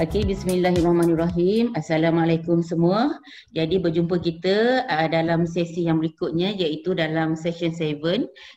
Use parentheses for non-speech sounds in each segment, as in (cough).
Okey, bismillahirrahmanirrahim. Assalamualaikum semua. Jadi berjumpa kita uh, dalam sesi yang berikutnya iaitu dalam session 7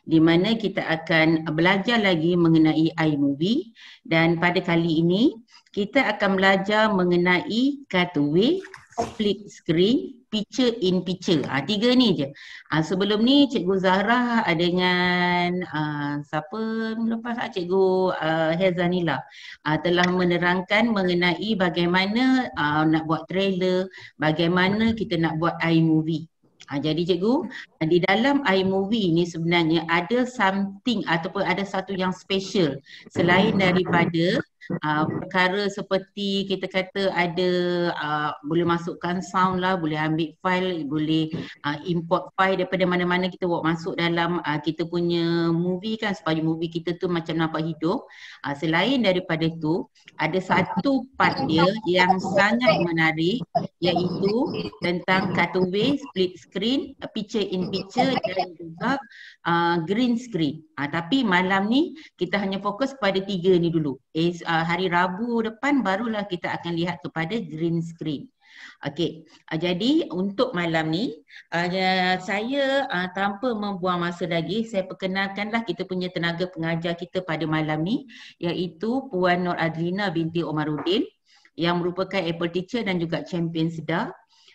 di mana kita akan belajar lagi mengenai iMovie dan pada kali ini kita akan belajar mengenai cutaway, split screen picture in picture. Ah ha, tiga ni je. Ah ha, sebelum ni Cikgu Zahra dengan ah uh, siapa lepas ah Cikgu uh, ah, Hezanila ah telah menerangkan mengenai bagaimana uh, nak buat trailer, bagaimana kita nak buat iMovie. Ha, jadi cikgu, di dalam iMovie ni sebenarnya ada something ataupun ada satu yang special selain daripada uh, perkara seperti kita kata ada uh, boleh masukkan sound lah, boleh ambil file, boleh uh, import file daripada mana-mana kita buat masuk dalam uh, kita punya movie kan supaya movie kita tu macam nampak hidup. Uh, selain daripada tu, ada satu part dia yang sangat menarik iaitu tentang cutaway, split screen, picture in picture dan juga uh, green screen. Uh, tapi malam ni kita hanya fokus pada tiga ni dulu. Uh, is, uh, hari Rabu depan barulah kita akan lihat kepada green screen. Okey, uh, jadi untuk malam ni uh, saya uh, tanpa membuang masa lagi saya perkenalkanlah kita punya tenaga pengajar kita pada malam ni iaitu Puan Nur Adlina binti Omarudin yang merupakan Apple Teacher dan juga Champion Sedar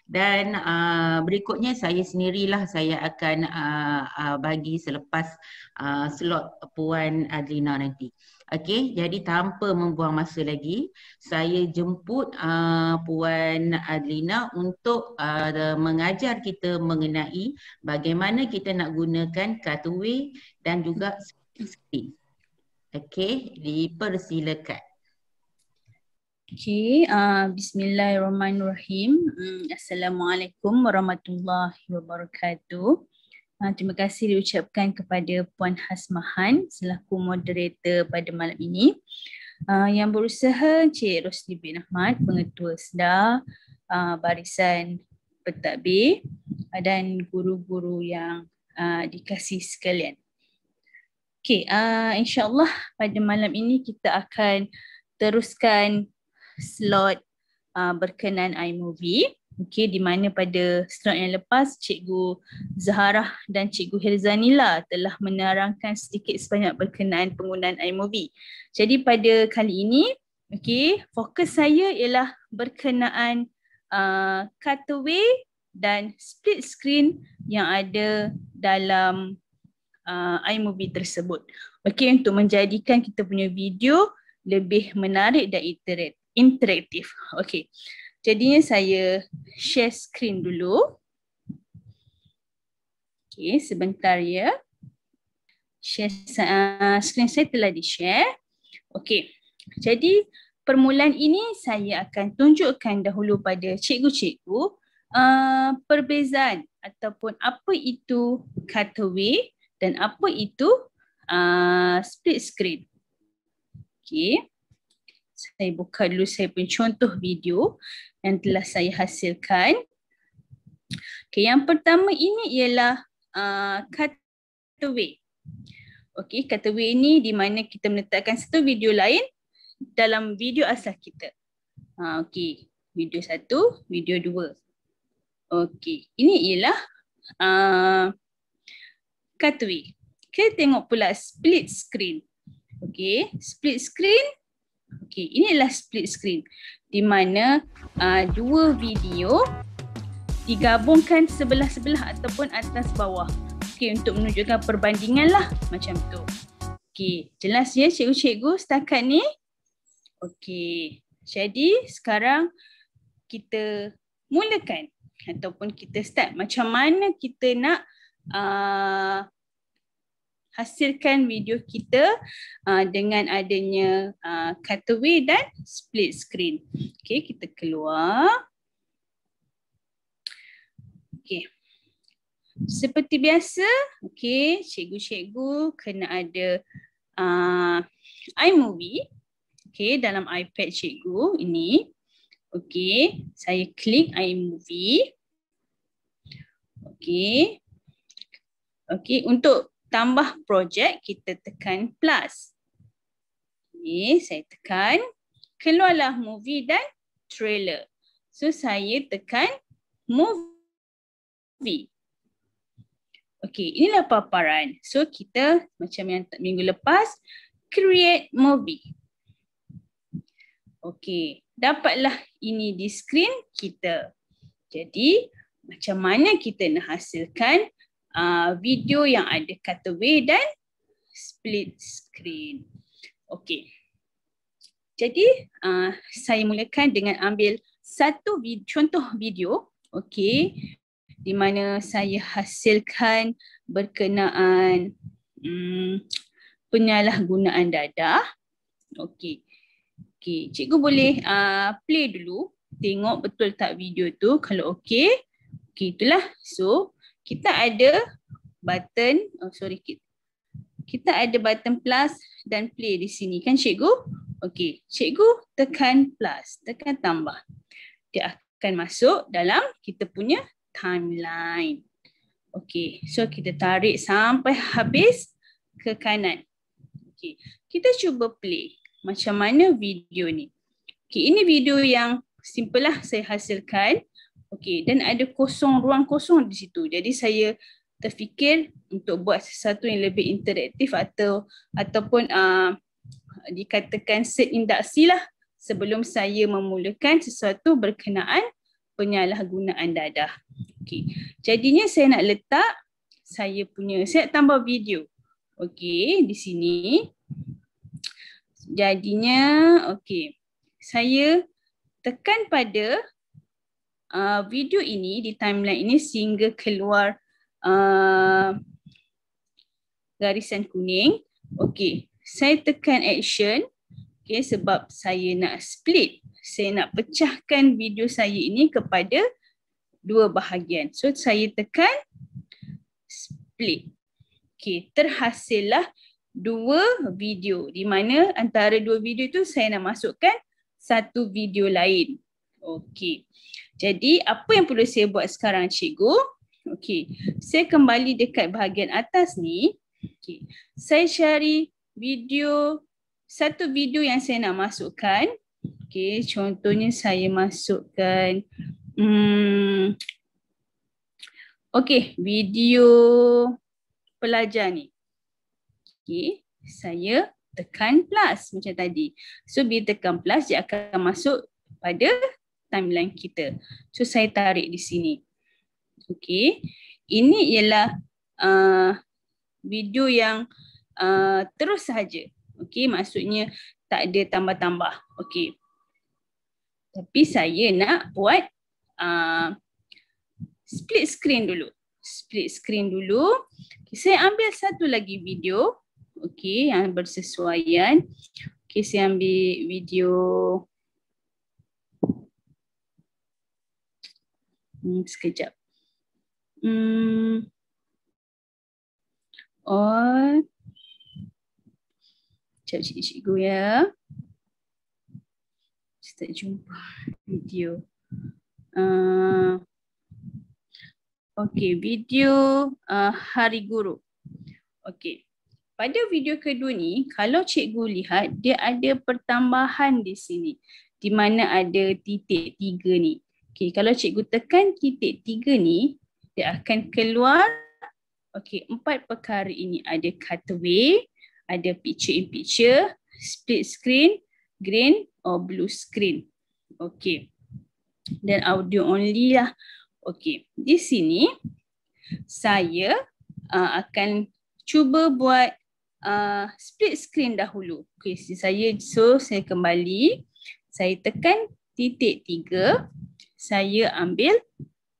dan uh, berikutnya saya sendirilah saya akan uh, uh, bagi selepas uh, slot Puan Adlina nanti. Okay, jadi tanpa membuang masa lagi, saya jemput uh, Puan Adlina untuk uh, mengajar kita mengenai bagaimana kita nak gunakan cutaway dan juga screen. Okay, dipersilakan. Okay, uh, bismillahirrahmanirrahim. Mm, Assalamualaikum warahmatullahi wabarakatuh. Ha, terima kasih diucapkan kepada Puan Hasmahan selaku moderator pada malam ini. Ha, yang berusaha Cik Rosli bin Ahmad, pengetua SEDAR, ha, barisan petak B dan guru-guru yang dikasih sekalian. Okay, insyaAllah pada malam ini kita akan teruskan slot berkenan iMovie. Okey, di mana pada slide yang lepas Cikgu Zaharah dan Cikgu Hirzanila telah menerangkan sedikit sebanyak berkenaan penggunaan iMovie. Jadi pada kali ini, okey, fokus saya ialah berkenaan uh, cutaway dan split screen yang ada dalam uh, iMovie tersebut. Okey, untuk menjadikan kita punya video lebih menarik dan interaktif. Okey. Jadinya saya share screen dulu. Okay, sebentar ya. Share, uh, screen saya telah di-share. Okay, jadi permulaan ini saya akan tunjukkan dahulu pada cikgu-cikgu uh, perbezaan ataupun apa itu cutaway dan apa itu uh, split screen. Okay saya buka dulu saya pun contoh video yang telah saya hasilkan. Okay, yang pertama ini ialah uh, cutaway. Okay, cutaway ini di mana kita meletakkan satu video lain dalam video asal kita. Uh, ha, okay, video satu, video dua. Okay, ini ialah uh, cutaway. Kita tengok pula split screen. Okay, split screen Okey, ini adalah split screen di mana uh, dua video digabungkan sebelah-sebelah ataupun atas bawah. Okey, untuk menunjukkan perbandingan lah macam tu. Okey, jelas ya cikgu-cikgu setakat ni? Okey, jadi sekarang kita mulakan ataupun kita start macam mana kita nak uh, hasilkan video kita uh, dengan adanya uh, cutaway dan split screen. Okey, kita keluar. Okey. Seperti biasa, okey, cikgu-cikgu kena ada uh, iMovie. Okey, dalam iPad cikgu ini. Okey, saya klik iMovie. Okey. Okey, untuk tambah projek, kita tekan plus. Okay, saya tekan. Keluarlah movie dan trailer. So, saya tekan movie. Okay, inilah paparan. So, kita macam yang minggu lepas, create movie. Okay, dapatlah ini di skrin kita. Jadi, macam mana kita nak hasilkan Ah, video yang ada cutaway dan split screen. Okey. Jadi uh, saya mulakan dengan ambil satu video, contoh video. Okey. Di mana saya hasilkan berkenaan um, penyalahgunaan dadah. Okey. Okey, cikgu boleh uh, play dulu tengok betul tak video tu kalau okey. Okey itulah. So, kita ada button oh sorry kita kita ada button plus dan play di sini kan cikgu okey cikgu tekan plus tekan tambah dia akan masuk dalam kita punya timeline okey so kita tarik sampai habis ke kanan okey kita cuba play macam mana video ni okey ini video yang simple lah saya hasilkan Okey, dan ada kosong ruang kosong di situ. Jadi saya terfikir untuk buat sesuatu yang lebih interaktif atau ataupun uh, dikatakan set induksi lah sebelum saya memulakan sesuatu berkenaan penyalahgunaan dadah. Okey. Jadinya saya nak letak saya punya saya tambah video. Okey, di sini. Jadinya okey. Saya tekan pada uh, video ini di timeline ini sehingga keluar uh, garisan kuning. Okey, saya tekan action. Okey, sebab saya nak split. Saya nak pecahkan video saya ini kepada dua bahagian. So saya tekan split. Okey, terhasillah dua video di mana antara dua video itu saya nak masukkan satu video lain. Okey. Jadi apa yang perlu saya buat sekarang cikgu? Okey, saya kembali dekat bahagian atas ni. Okey, saya cari video, satu video yang saya nak masukkan. Okey, contohnya saya masukkan. Hmm, Okey, video pelajar ni. Okey, saya tekan plus macam tadi. So bila tekan plus dia akan masuk pada timeline kita. So saya tarik di sini. Okey. Ini ialah uh, video yang uh, terus saja. Okey, maksudnya tak ada tambah-tambah. Okey. Tapi saya nak buat uh, split screen dulu. Split screen dulu. Okay, saya ambil satu lagi video. Okey, yang bersesuaian. Okey, saya ambil video Hmm, sekejap. Hmm. Oh. Sekejap cik cikgu ya. Kita jumpa video. Uh, ah. okay, video uh, Hari Guru. Okay. Pada video kedua ni, kalau cikgu lihat, dia ada pertambahan di sini. Di mana ada titik tiga ni. Okey, kalau cikgu tekan titik tiga ni, dia akan keluar. Okey, empat perkara ini ada cutaway, ada picture in picture, split screen, green or blue screen. Okey. Dan audio only lah. Okey, di sini saya uh, akan cuba buat uh, split screen dahulu. Okey, saya so saya kembali saya tekan titik tiga saya ambil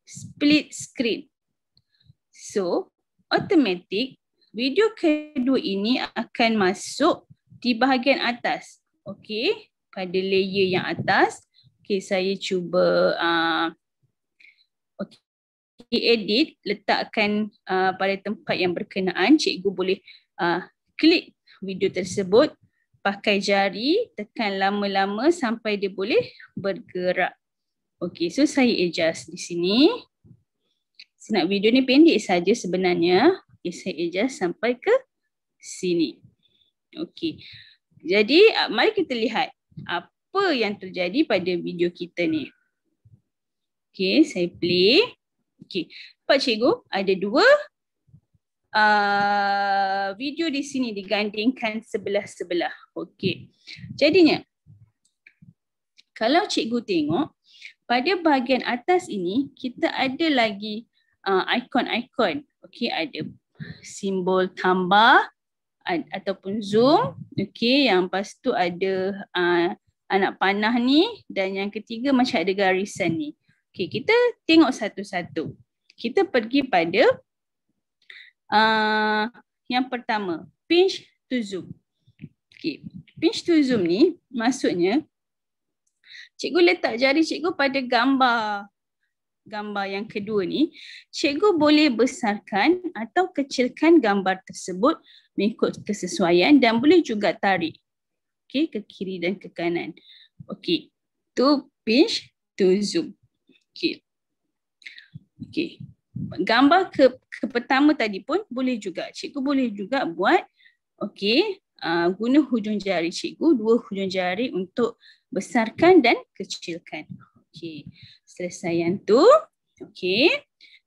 split screen. So, automatic video kedua ini akan masuk di bahagian atas. Okey, pada layer yang atas. Okey, saya cuba uh, okay, edit, letakkan uh, pada tempat yang berkenaan. Cikgu boleh uh, klik video tersebut. Pakai jari, tekan lama-lama sampai dia boleh bergerak. Okey, so saya adjust di sini. Senap video ni pendek saja sebenarnya. Okay, saya adjust sampai ke sini. Okey. Jadi, ah, mari kita lihat apa yang terjadi pada video kita ni. Okey, saya play. Okey. Pak cikgu, ada dua uh, video di sini digandingkan sebelah-sebelah. Okey. Jadinya, kalau cikgu tengok, pada bahagian atas ini kita ada lagi uh, ikon-ikon. Uh, okey, ada simbol tambah ataupun zoom. Okey, yang lepas tu ada uh, anak panah ni dan yang ketiga macam ada garisan ni. Okey, kita tengok satu-satu. Kita pergi pada uh, yang pertama, pinch to zoom. Okey, pinch to zoom ni maksudnya cikgu letak jari cikgu pada gambar gambar yang kedua ni, cikgu boleh besarkan atau kecilkan gambar tersebut mengikut kesesuaian dan boleh juga tarik okay, ke kiri dan ke kanan. Okey, to pinch, to zoom. Okey, okay. Gambar ke, ke pertama tadi pun boleh juga. Cikgu boleh juga buat Okey uh, guna hujung jari cikgu, dua hujung jari untuk besarkan dan kecilkan. Okey, selesai yang tu. Okey,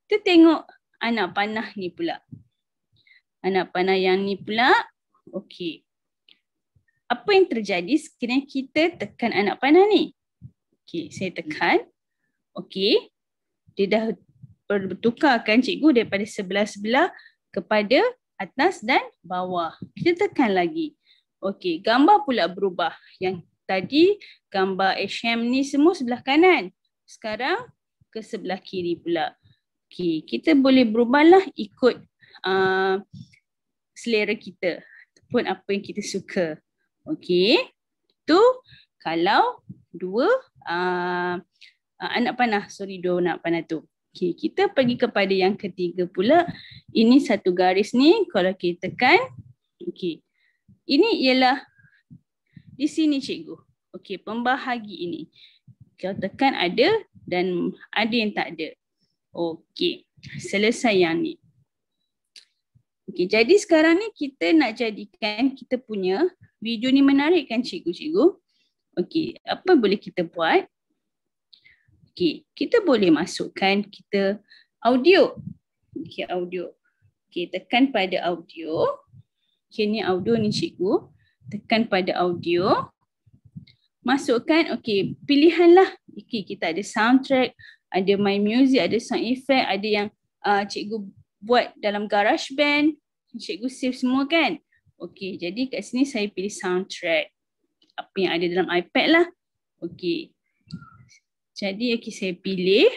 kita tengok anak panah ni pula. Anak panah yang ni pula. Okey, apa yang terjadi sekiranya kita tekan anak panah ni? Okey, saya tekan. Okey, dia dah bertukarkan cikgu daripada sebelah-sebelah kepada atas dan bawah. Kita tekan lagi. Okey, gambar pula berubah. Yang tadi gambar HM ni semua sebelah kanan. Sekarang ke sebelah kiri pula. Okey, kita boleh berubahlah ikut uh, selera kita ataupun apa yang kita suka. Okey. Tu kalau dua uh, uh, anak panah, sorry dua anak panah tu. Okey, kita pergi kepada yang ketiga pula. Ini satu garis ni kalau kita tekan. Okey. Ini ialah di sini cikgu. Okey, pembahagi ini. Kalau tekan ada dan ada yang tak ada. Okey. Selesai yang ni. Okey, jadi sekarang ni kita nak jadikan kita punya video ni menarik kan cikgu-cikgu? Okey, apa boleh kita buat? Okey, kita boleh masukkan kita audio. Okey, audio. Okey, tekan pada audio. Okey, ni audio ni cikgu. Tekan pada audio. Masukkan, okey, pilihanlah. Okey, kita ada soundtrack, ada my music, ada sound effect, ada yang uh, cikgu buat dalam garage band. Cikgu save semua kan? Okey, jadi kat sini saya pilih soundtrack. Apa yang ada dalam iPad lah. Okey, jadi okay, saya pilih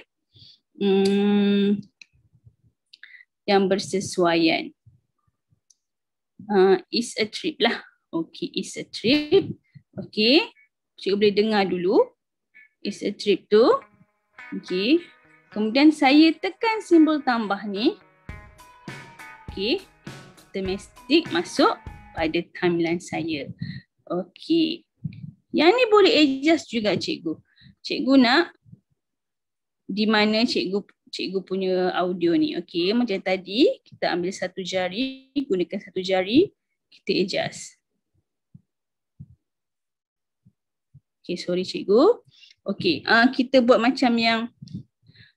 hmm, yang bersesuaian. Uh, is a trip lah. Okay, is a trip. Okay, cikgu boleh dengar dulu. Is a trip tu. Okay, kemudian saya tekan simbol tambah ni. Okay, domestic masuk pada timeline saya. Okay, yang ni boleh adjust juga cikgu. Cikgu nak di mana cikgu cikgu punya audio ni. Okey, macam tadi kita ambil satu jari, gunakan satu jari, kita adjust. Okey, sorry cikgu. Okey, uh, kita buat macam yang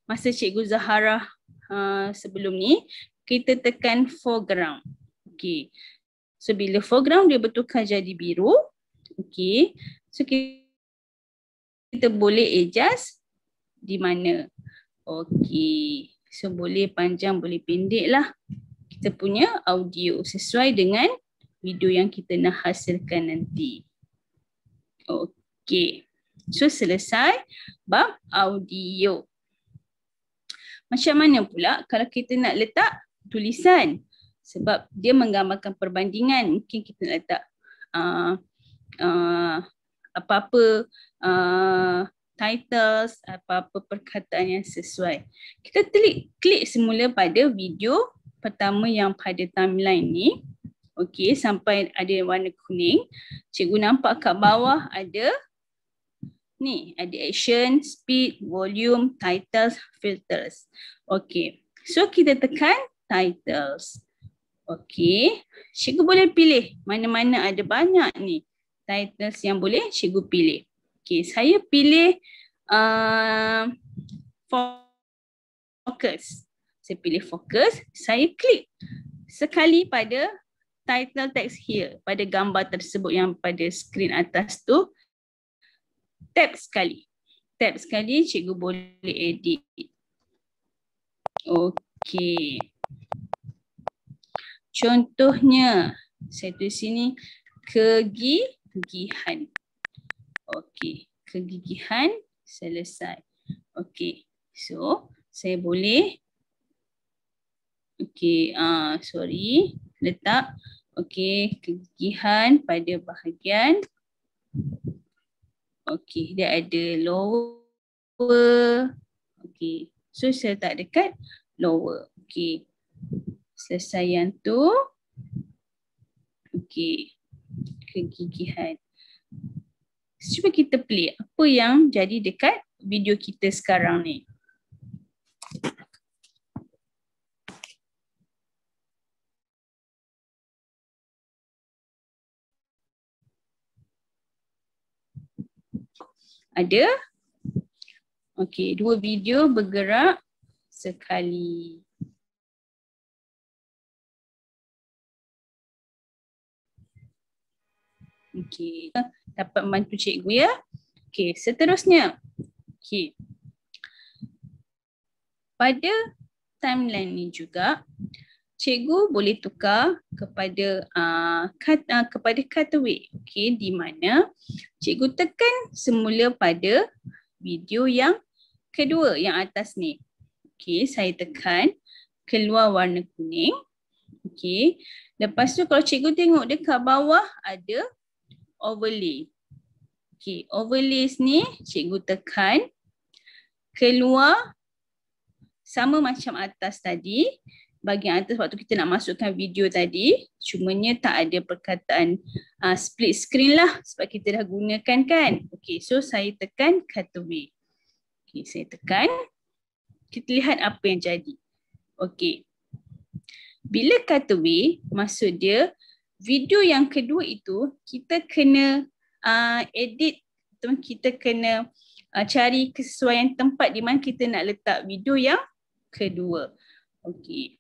masa cikgu Zahara uh, sebelum ni, kita tekan foreground. Okey. So bila foreground dia bertukar jadi biru. Okey. So kita, kita boleh adjust di mana. Okey. So boleh panjang, boleh pendek lah kita punya audio sesuai dengan video yang kita nak hasilkan nanti. Okey. So selesai bab audio. Macam mana pula kalau kita nak letak tulisan? Sebab dia menggambarkan perbandingan. Mungkin kita nak letak uh, uh apa-apa uh, titles apa-apa perkataan yang sesuai. Kita klik klik semula pada video pertama yang pada timeline ni. Okey sampai ada warna kuning. Cikgu nampak kat bawah ada ni ada action, speed, volume, titles, filters. Okey. So kita tekan titles. Okey. Cikgu boleh pilih mana-mana ada banyak ni titles yang boleh cikgu pilih. Okay, saya pilih uh, fokus. Saya pilih fokus, saya klik sekali pada title text here, pada gambar tersebut yang pada skrin atas tu. Tap sekali. Tap sekali, cikgu boleh edit. Okay. Contohnya, saya tulis sini, kegihan. Okey, kegigihan selesai. Okey, so saya boleh Okey, uh, sorry, letak Okey, kegigihan pada bahagian Okey, dia ada lower Okey, so saya letak dekat lower Okey, selesai yang tu Okey, kegigihan cuba kita play apa yang jadi dekat video kita sekarang ni. Ada? Okey, dua video bergerak sekali. Okey dapat membantu cikgu ya. Okey, seterusnya. Okey. Pada timeline ni juga, cikgu boleh tukar kepada uh, kat, uh, kepada cutaway. Okey, di mana cikgu tekan semula pada video yang kedua yang atas ni. Okey, saya tekan keluar warna kuning. Okey. Lepas tu kalau cikgu tengok dekat bawah ada overlay. Okey, overlay ni cikgu tekan keluar sama macam atas tadi. Bagi atas waktu kita nak masukkan video tadi, cumanya tak ada perkataan uh, split screen lah sebab kita dah gunakan kan. Okey, so saya tekan cut away. Okey, saya tekan. Kita lihat apa yang jadi. Okey. Bila cut away maksud dia video yang kedua itu kita kena uh, edit atau kita kena uh, cari kesesuaian tempat di mana kita nak letak video yang kedua. Okey.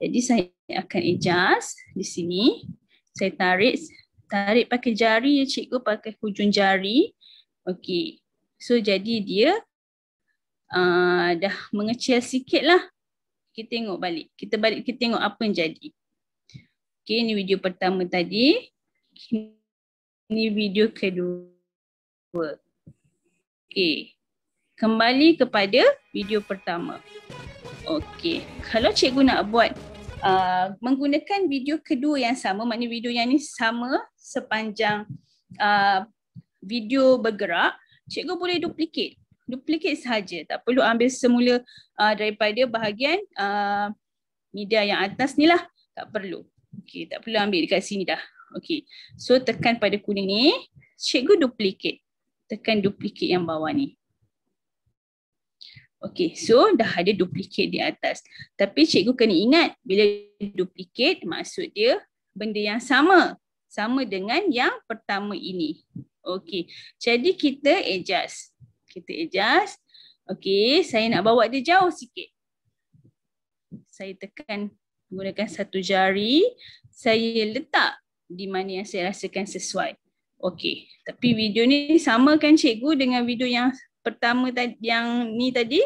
Jadi saya akan adjust di sini. Saya tarik tarik pakai jari ya cikgu pakai hujung jari. Okey. So jadi dia uh, dah mengecil lah. Kita tengok balik. Kita balik kita tengok apa yang jadi. Okey, ni video pertama tadi. Ni video kedua. Okey. Kembali kepada video pertama. Okey. Kalau cikgu nak buat uh, menggunakan video kedua yang sama, maknanya video yang ni sama sepanjang uh, video bergerak, cikgu boleh duplicate. Duplicate sahaja. Tak perlu ambil semula uh, daripada bahagian uh, media yang atas ni lah. Tak perlu. Okey, tak perlu ambil dekat sini dah. Okey. So tekan pada kuning ni, cikgu duplicate. Tekan duplicate yang bawah ni. Okey, so dah ada duplicate di atas. Tapi cikgu kena ingat bila duplicate maksud dia benda yang sama. Sama dengan yang pertama ini. Okey, jadi kita adjust. Kita adjust. Okey, saya nak bawa dia jauh sikit. Saya tekan gunakan satu jari saya letak di mana yang saya rasakan sesuai. Okey, tapi video ni sama kan cikgu dengan video yang pertama tadi yang ni tadi?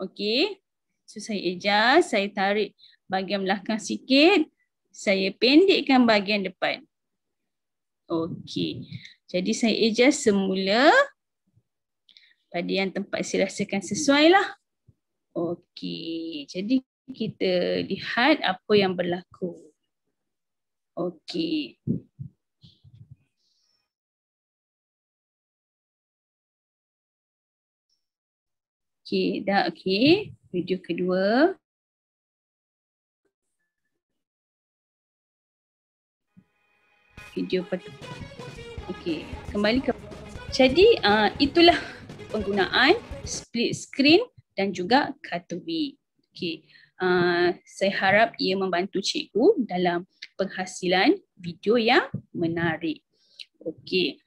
Okey. So saya adjust, saya tarik bahagian belakang sikit, saya pendekkan bahagian depan. Okey. Jadi saya adjust semula pada yang tempat saya rasakan sesuai lah. Okey. Jadi kita lihat apa yang berlaku. Okey. Okey, dah okey. Video kedua. Video pertama. Okey, kembali ke Jadi, uh, itulah penggunaan split screen dan juga cut to be. Okey. Ah, saya harap ia membantu cikgu dalam penghasilan video yang menarik. Okey.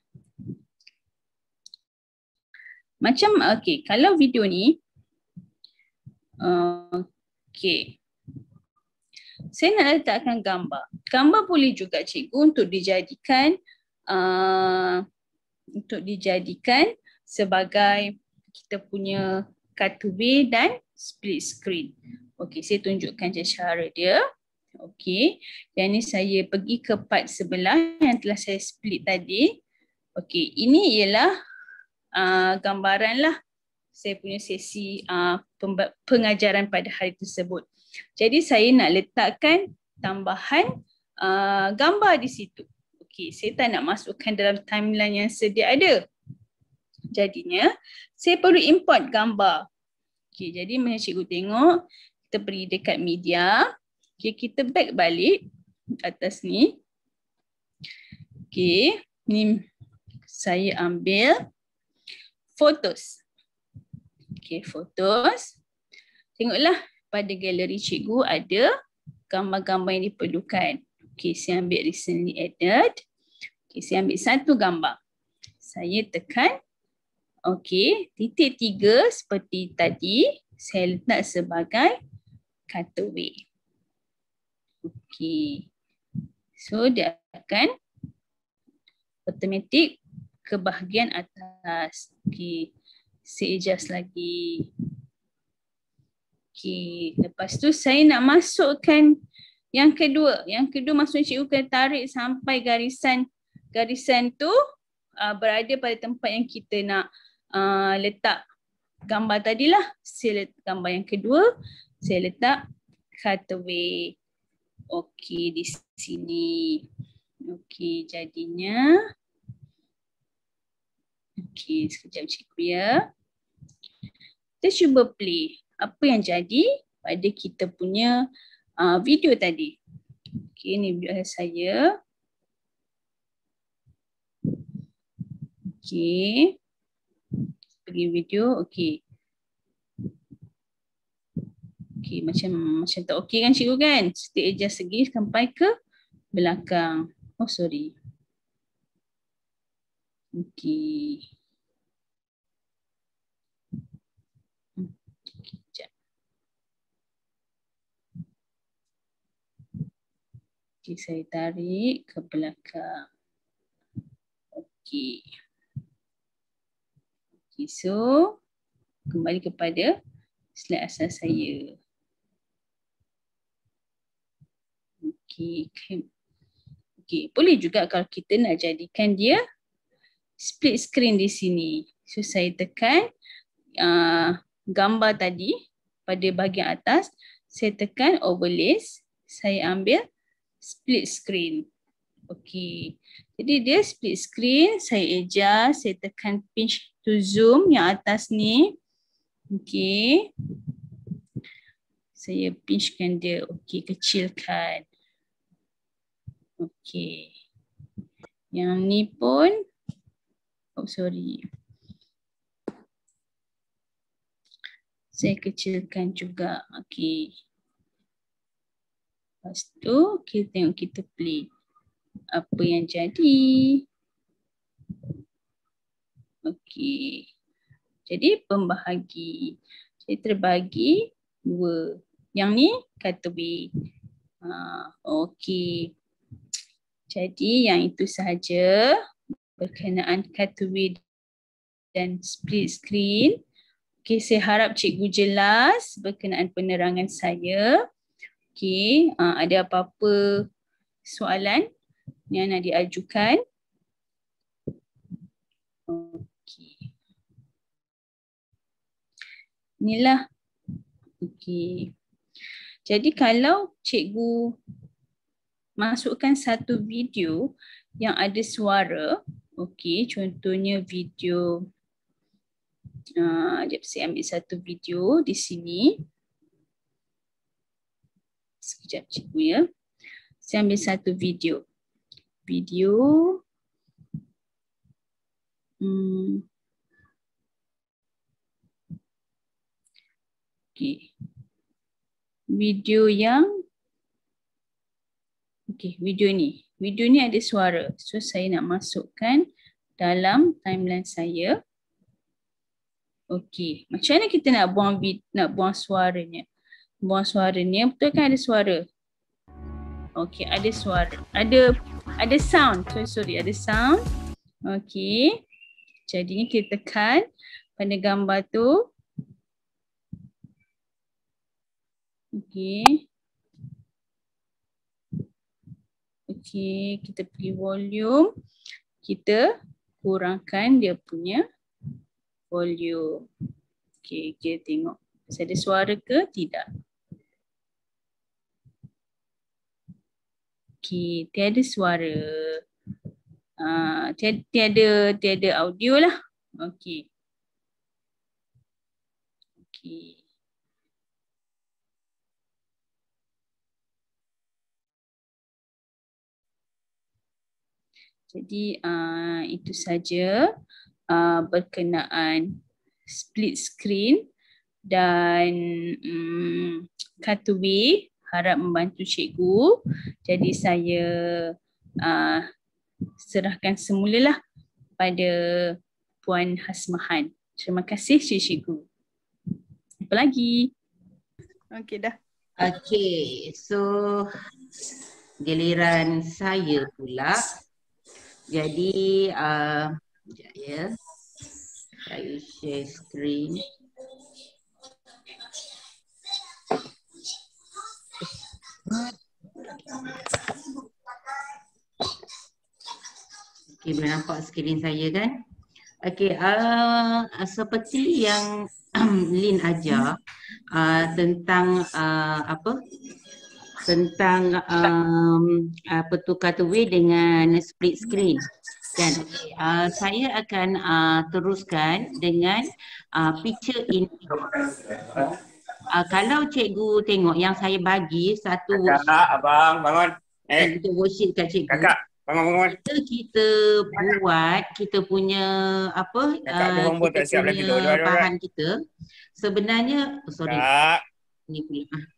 Macam okey, kalau video ni uh, okey. Saya nak letakkan gambar. Gambar boleh juga cikgu untuk dijadikan uh, untuk dijadikan sebagai kita punya cutaway dan split screen. Okey, saya tunjukkan cara dia. Okey, dan ini saya pergi ke part sebelah yang telah saya split tadi. Okey, ini ialah uh, ah, gambaranlah saya punya sesi uh, pengajaran pada hari tersebut. Jadi saya nak letakkan tambahan uh, gambar di situ. Okey, saya tak nak masukkan dalam timeline yang sedia ada. Jadinya, saya perlu import gambar. Okey, jadi macam cikgu tengok, kita pergi dekat media. Okay, kita back balik atas ni. Okay, ni saya ambil photos. Okay, photos. Tengoklah pada galeri cikgu ada gambar-gambar yang diperlukan. Okay, saya ambil recently added. Okay, saya ambil satu gambar. Saya tekan. Okay, titik tiga seperti tadi. Saya letak sebagai cutaway. Okey. So dia akan automatik ke bahagian atas. Okey. Say adjust lagi. Okey. Lepas tu saya nak masukkan yang kedua. Yang kedua maksudnya cikgu kena tarik sampai garisan garisan tu uh, berada pada tempat yang kita nak uh, letak gambar tadilah. Saya letak gambar yang kedua saya letak Hathaway. Okey, di sini. Okey, jadinya. Okey, sekejap cikgu ya. Kita cuba play. Apa yang jadi pada kita punya uh, video tadi. Okey, ni video saya. Okey. Pergi video, okey. Okey, macam macam tak okey kan cikgu kan? Stay adjust segi sampai ke belakang. Oh, sorry. Okey. Okay, saya tarik ke belakang. Okey. Okey, so kembali kepada slide asal saya. he can okay boleh juga kalau kita nak jadikan dia split screen di sini so saya tekan uh, gambar tadi pada bahagian atas saya tekan overlays saya ambil split screen okey jadi dia split screen saya eja saya tekan pinch to zoom yang atas ni okey saya pinchkan dia okey kecilkan Okey. Yang ni pun Oh sorry. Saya kecilkan juga. Okey. Lepas tu kita tengok kita play. Apa yang jadi. Okey. Jadi pembahagi. Jadi terbagi dua. Yang ni kata B. Ha, Okey. Jadi yang itu sahaja berkenaan cutaway dan split screen. Okey, saya harap cikgu jelas berkenaan penerangan saya. Okey, uh, ada apa-apa soalan yang nak diajukan? Okey. Inilah. Okey. Jadi kalau cikgu masukkan satu video yang ada suara. Okey, contohnya video Sekejap ah, uh, saya ambil satu video di sini. Sekejap cikgu ya. Saya ambil satu video. Video. Hmm. Okay. Video yang okey video ni. Video ni ada suara. So saya nak masukkan dalam timeline saya. Okey, macam mana kita nak buang bit, nak buang suaranya? Buang suaranya betul kan ada suara? Okey, ada suara. Ada ada sound. Sorry, sorry. ada sound. Okey. Jadinya kita tekan pada gambar tu. Okey. Okey, kita pergi volume. Kita kurangkan dia punya volume. Okey, kita tengok. Masa ada suara ke? Tidak. Okey, tiada suara. Uh, ah, tiada, tiada, tiada audio lah. Okey. Okey. Jadi uh, itu saja uh, berkenaan split screen dan um, mm, cutaway harap membantu cikgu. Jadi saya uh, serahkan semulalah pada Puan Hasmahan. Terima kasih cikgu. Apa lagi? Okey dah. Okey, so giliran saya pula. Jadi uh, Yes. Saya share screen. Okey, boleh nampak screen saya kan? Okay, uh, seperti yang (clears throat) Lin ajar uh, tentang uh, apa? tentang um, apa tu cutaway dengan split screen kan uh, saya akan uh, teruskan dengan uh, picture in uh, kalau cikgu tengok yang saya bagi satu kakak abang bangun eh kita worksheet kat cikgu kakak bangun bangun kita, kita buat kita punya apa kakak, uh, kita punya bahan kita sebenarnya oh, sorry kakak. ni pula ah.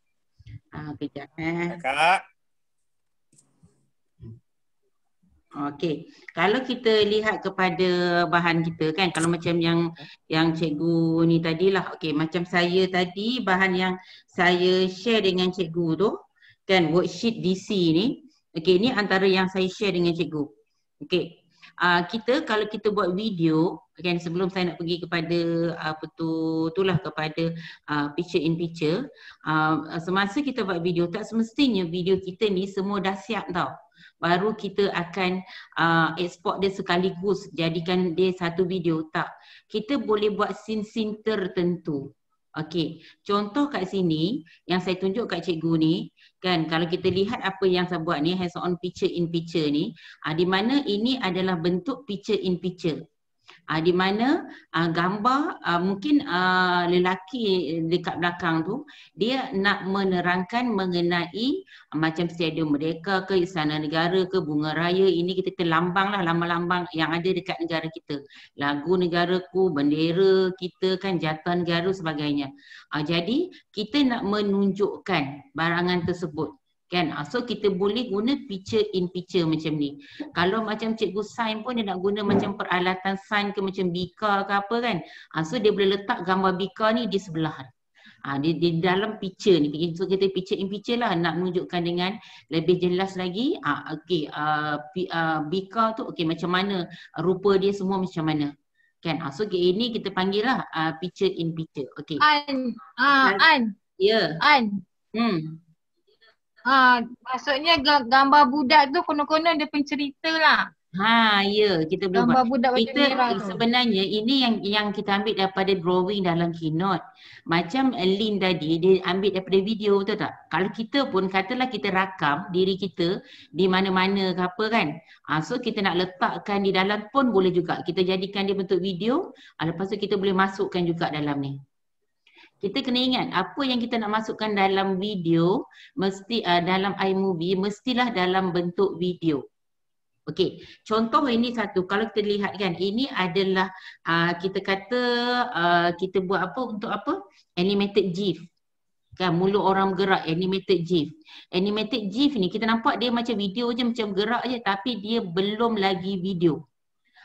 Ah, Kak. Okey. Kalau kita lihat kepada bahan kita kan, kalau macam yang yang cikgu ni tadilah. Okey, macam saya tadi bahan yang saya share dengan cikgu tu kan worksheet DC ni. Okey, ni antara yang saya share dengan cikgu. Okey, uh, kita kalau kita buat video kan sebelum saya nak pergi kepada apa tu itulah kepada uh, picture in picture uh, semasa kita buat video tak semestinya video kita ni semua dah siap tau baru kita akan uh, export dia sekaligus jadikan dia satu video tak kita boleh buat scene-scene tertentu Okey, contoh kat sini yang saya tunjuk kat cikgu ni, kan kalau kita lihat apa yang saya buat ni hands on picture in picture ni uh, di mana ini adalah bentuk picture in picture uh, di mana uh, gambar uh, mungkin uh, lelaki dekat belakang tu dia nak menerangkan mengenai uh, macam stadium mereka ke istana negara ke bunga raya ini kita terlambang lah lambang-lambang yang ada dekat negara kita lagu negaraku bendera kita kan jatuh negara sebagainya uh, jadi kita nak menunjukkan barangan tersebut Kan? Ah, so kita boleh guna picture in picture macam ni. Kalau macam cikgu sign pun dia nak guna macam peralatan sign ke macam bika ke apa kan. Ah, so dia boleh letak gambar bika ni di sebelah. Ha, di, di dalam picture ni. So kita picture in picture lah nak tunjukkan dengan lebih jelas lagi. Ha, okay, uh, p, uh, bika tu okay, macam mana. Rupa dia semua macam mana. Kan? Ha, so okay, ini kita panggil lah uh, picture in picture. Okay. An. Uh, an. Yeah. An. Hmm. Ha, maksudnya gambar budak tu kono-kono ada pencerita lah. Ha, ya. Yeah, kita belum gambar budak kita sebenarnya tu. ini yang yang kita ambil daripada drawing dalam keynote. Macam Lin tadi, dia ambil daripada video tu tak? Kalau kita pun katalah kita rakam diri kita di mana-mana ke apa kan. Ha, so kita nak letakkan di dalam pun boleh juga. Kita jadikan dia bentuk video. Ha, lepas tu kita boleh masukkan juga dalam ni kita kena ingat apa yang kita nak masukkan dalam video mesti uh, dalam iMovie mestilah dalam bentuk video. Okey, contoh ini satu kalau kita lihat kan ini adalah uh, kita kata uh, kita buat apa untuk apa? Animated GIF. Kan mulut orang gerak animated GIF. Animated GIF ni kita nampak dia macam video je macam gerak je tapi dia belum lagi video.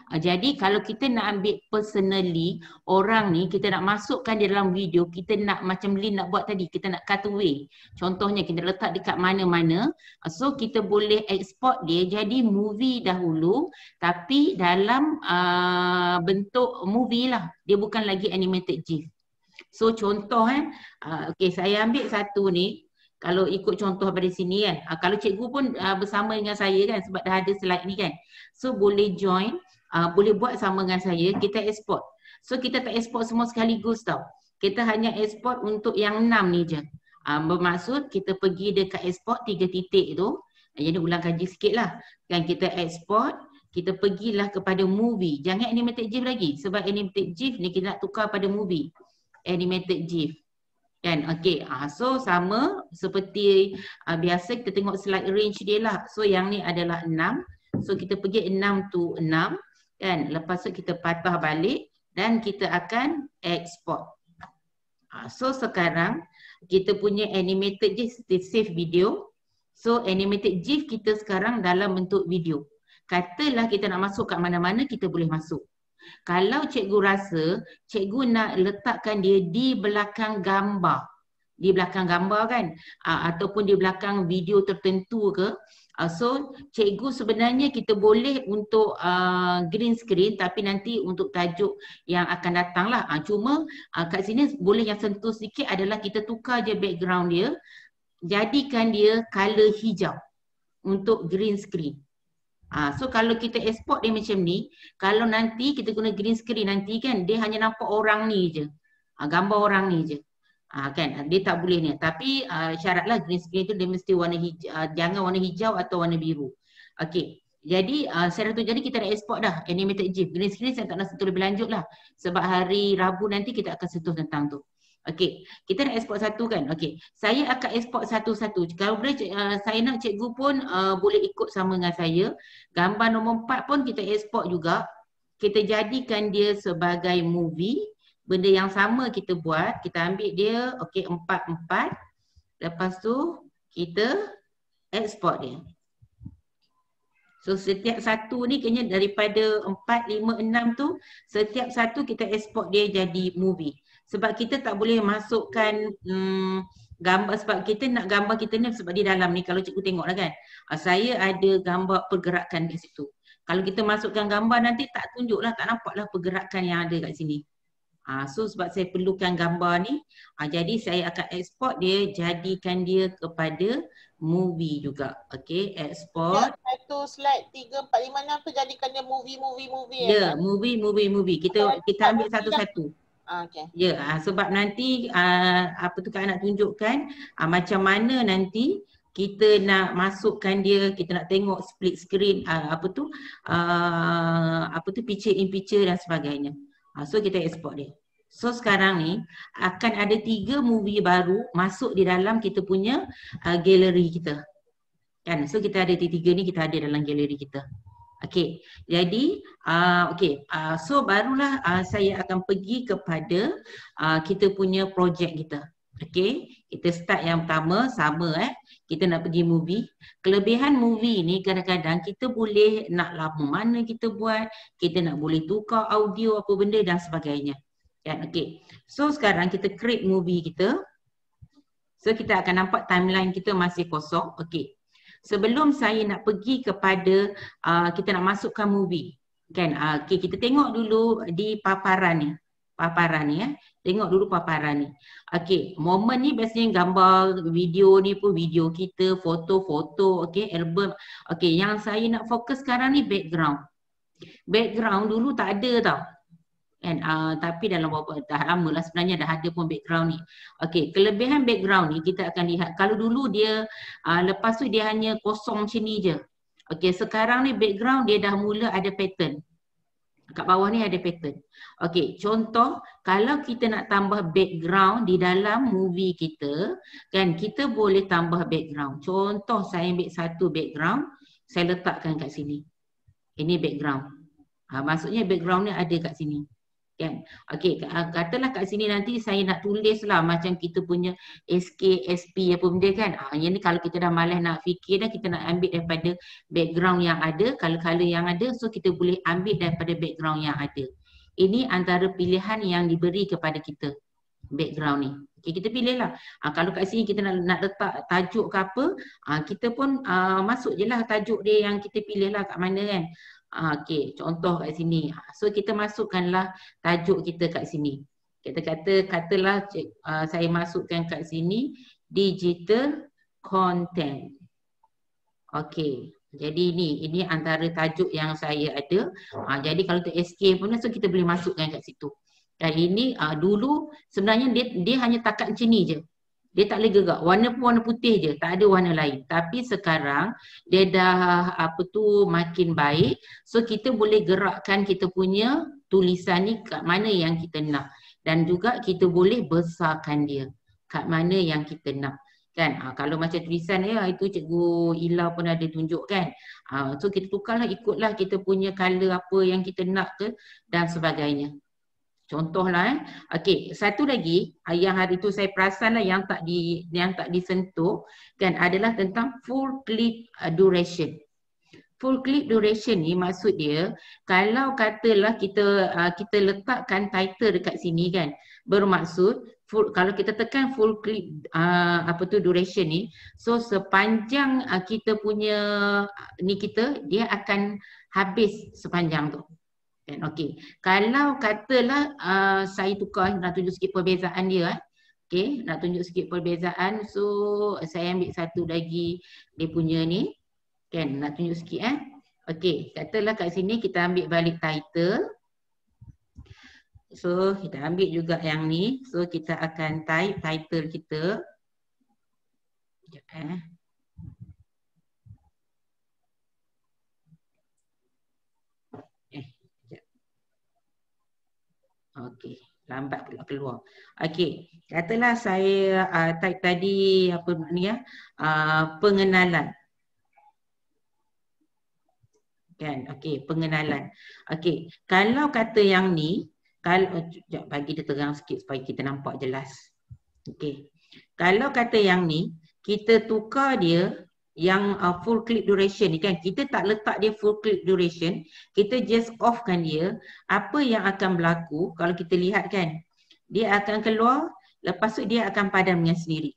Ah, jadi kalau kita nak ambil personally orang ni kita nak masukkan dia dalam video kita nak macam Lin nak buat tadi kita nak cut away. Contohnya kita letak dekat mana-mana ah, so kita boleh export dia jadi movie dahulu tapi dalam uh, bentuk movie lah. Dia bukan lagi animated GIF. So contoh kan eh. uh, okay saya ambil satu ni kalau ikut contoh pada sini kan. Uh, kalau cikgu pun uh, bersama dengan saya kan sebab dah ada slide ni kan. So boleh join uh, boleh buat sama dengan saya, kita export. So kita tak export semua sekaligus tau. Kita hanya export untuk yang enam ni je. Uh, bermaksud kita pergi dekat export tiga titik tu. Ah, jadi ulang kaji sikit lah. Kan kita export, kita pergilah kepada movie. Jangan animated GIF lagi. Sebab animated GIF ni kita nak tukar pada movie. Animated GIF. Kan? Okay. Uh, so sama seperti uh, biasa kita tengok slide range dia lah. So yang ni adalah enam. So kita pergi enam to enam. Kan? Lepas tu kita patah balik dan kita akan export. Ha, so sekarang kita punya animated GIF save video. So animated GIF kita sekarang dalam bentuk video. Katalah kita nak masuk kat mana-mana kita boleh masuk. Kalau cikgu rasa cikgu nak letakkan dia di belakang gambar. Di belakang gambar kan? Ha, ataupun di belakang video tertentu ke? Uh, so cikgu sebenarnya kita boleh untuk uh, green screen tapi nanti untuk tajuk yang akan datang lah. Uh, cuma uh, kat sini boleh yang sentuh sikit adalah kita tukar je background dia. Jadikan dia color hijau untuk green screen. Uh, so kalau kita export dia macam ni, kalau nanti kita guna green screen nanti kan dia hanya nampak orang ni je. Uh, gambar orang ni je. Ha, kan ah, dia tak boleh ni tapi uh, syaratlah jenis screen tu dia mesti warna hijau uh, jangan warna hijau atau warna biru okey jadi uh, saya tu jadi kita nak export dah animated gif jenis screen saya tak nak sentuh lebih lanjut lah sebab hari Rabu nanti kita akan sentuh tentang tu okey kita nak export satu kan okey saya akan export satu-satu kalau boleh uh, saya nak cikgu pun uh, boleh ikut sama dengan saya gambar nombor empat pun kita export juga kita jadikan dia sebagai movie benda yang sama kita buat, kita ambil dia okey empat empat. Lepas tu kita export dia. So setiap satu ni kena daripada empat, lima, enam tu setiap satu kita export dia jadi movie. Sebab kita tak boleh masukkan hmm, gambar sebab kita nak gambar kita ni sebab di dalam ni kalau cikgu tengoklah kan. Ah, saya ada gambar pergerakan di situ. Kalau kita masukkan gambar nanti tak tunjuk lah, tak nampak lah pergerakan yang ada kat sini. Ha, so sebab saya perlukan gambar ni ha, Jadi saya akan export dia Jadikan dia kepada Movie juga Okay export ya, Satu slide tiga empat lima enam tu Jadikan dia movie movie movie eh? Ya yeah, movie movie movie Kita oh, kita ambil satu satu Okay. Ah, ya yeah, ha, sebab nanti ha, Apa tu kan nak tunjukkan ha, Macam mana nanti kita nak masukkan dia kita nak tengok split screen uh, apa tu uh, apa tu picture in picture dan sebagainya Ha, so kita export dia. So sekarang ni akan ada tiga movie baru masuk di dalam kita punya uh, galeri kita. Kan? So kita ada tiga-tiga ni kita ada dalam galeri kita. Okay. Jadi, uh, okay. Uh, so barulah uh, saya akan pergi kepada uh, kita punya projek kita. Okay. Kita start yang pertama sama eh kita nak pergi movie kelebihan movie ni kadang-kadang kita boleh nak lama mana kita buat kita nak boleh tukar audio apa benda dan sebagainya ya yeah, so sekarang kita create movie kita so kita akan nampak timeline kita masih kosong Okay. sebelum saya nak pergi kepada uh, kita nak masukkan movie kan uh, okey kita tengok dulu di paparan ni paparan ni ya Tengok dulu paparan ni. Okay, momen ni biasanya gambar, video ni pun video kita, foto-foto, okay, album. Okay, yang saya nak fokus sekarang ni background. Background dulu tak ada tau. And, uh, tapi dalam beberapa dah lama lah sebenarnya dah ada pun background ni. Okay, kelebihan background ni kita akan lihat. Kalau dulu dia, uh, lepas tu dia hanya kosong macam ni je. Okay, sekarang ni background dia dah mula ada pattern. Kat bawah ni ada pattern. Okay, contoh kalau kita nak tambah background di dalam movie kita, kan kita boleh tambah background. Contoh saya ambil satu background, saya letakkan kat sini. Ini background. Ha, maksudnya background ni ada kat sini kan. Okey ah, katalah kat sini nanti saya nak tulis lah macam kita punya SK, SP apa benda kan. Ah, yang ni kalau kita dah malas nak fikir dah kita nak ambil daripada background yang ada, kalau kala yang ada so kita boleh ambil daripada background yang ada. Ini antara pilihan yang diberi kepada kita background ni. Okay, kita pilih lah. Ha, ah, kalau kat sini kita nak, nak letak tajuk ke apa, ha, kita pun uh, masuk je lah tajuk dia yang kita pilih lah kat mana kan. Ha, okay, contoh kat sini. Ah, so kita masukkanlah tajuk kita kat sini. Kita kata, katalah cik, uh, saya masukkan kat sini digital content. Okay, jadi ini, ini antara tajuk yang saya ada. Ha, jadi kalau tu SK pun, so kita boleh masukkan kat situ. Dan ini uh, dulu sebenarnya dia, dia hanya takat macam ni je. Dia tak boleh gerak. Warna pun warna putih je. Tak ada warna lain. Tapi sekarang dia dah apa tu makin baik. So kita boleh gerakkan kita punya tulisan ni kat mana yang kita nak. Dan juga kita boleh besarkan dia kat mana yang kita nak. Kan? Ha, kalau macam tulisan ya itu cikgu Ila pun ada tunjuk kan. Ha, ah, so kita tukarlah ikutlah kita punya color apa yang kita nak ke dan sebagainya. Contohlah eh. Okey, satu lagi yang hari tu saya perasanlah yang tak di yang tak disentuh kan adalah tentang full clip uh, duration. Full clip duration ni maksud dia kalau katalah kita uh, kita letakkan title dekat sini kan bermaksud full, kalau kita tekan full clip uh, apa tu duration ni so sepanjang kita punya ni kita dia akan habis sepanjang tu. Kan? Okey. Kalau katalah uh, saya tukar nak tunjuk sikit perbezaan dia eh. Okey, nak tunjuk sikit perbezaan. So saya ambil satu lagi dia punya ni. Kan? Nak tunjuk sikit eh. Okey, katalah kat sini kita ambil balik title. So kita ambil juga yang ni. So kita akan type title kita. Sekejap eh. Okey, lambat pula keluar. Okey, katalah saya uh, type tadi apa ni ya? Uh, ah, pengenalan. Kan? Okey, pengenalan. Okey, kalau kata yang ni, kalau sekejap, oh, bagi dia terang sikit supaya kita nampak jelas. Okey. Kalau kata yang ni, kita tukar dia yang uh, full clip duration ni kan kita tak letak dia full clip duration kita just off kan dia apa yang akan berlaku kalau kita lihat kan dia akan keluar lepas tu dia akan padam dengan sendiri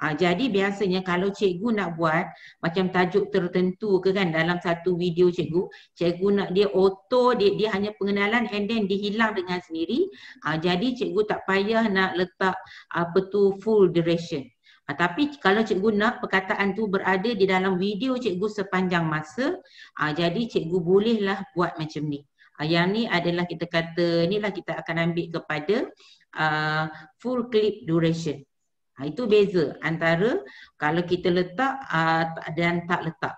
uh, jadi biasanya kalau cikgu nak buat macam tajuk tertentu ke kan dalam satu video cikgu cikgu nak dia auto dia, dia hanya pengenalan and then dia hilang dengan sendiri uh, jadi cikgu tak payah nak letak apa tu full duration Ha, tapi kalau cikgu nak perkataan tu berada di dalam video cikgu sepanjang masa, ha, jadi cikgu bolehlah buat macam ni. Ha, yang ni adalah kita kata, inilah kita akan ambil kepada uh, full clip duration. Ha, itu beza antara kalau kita letak uh, dan tak letak.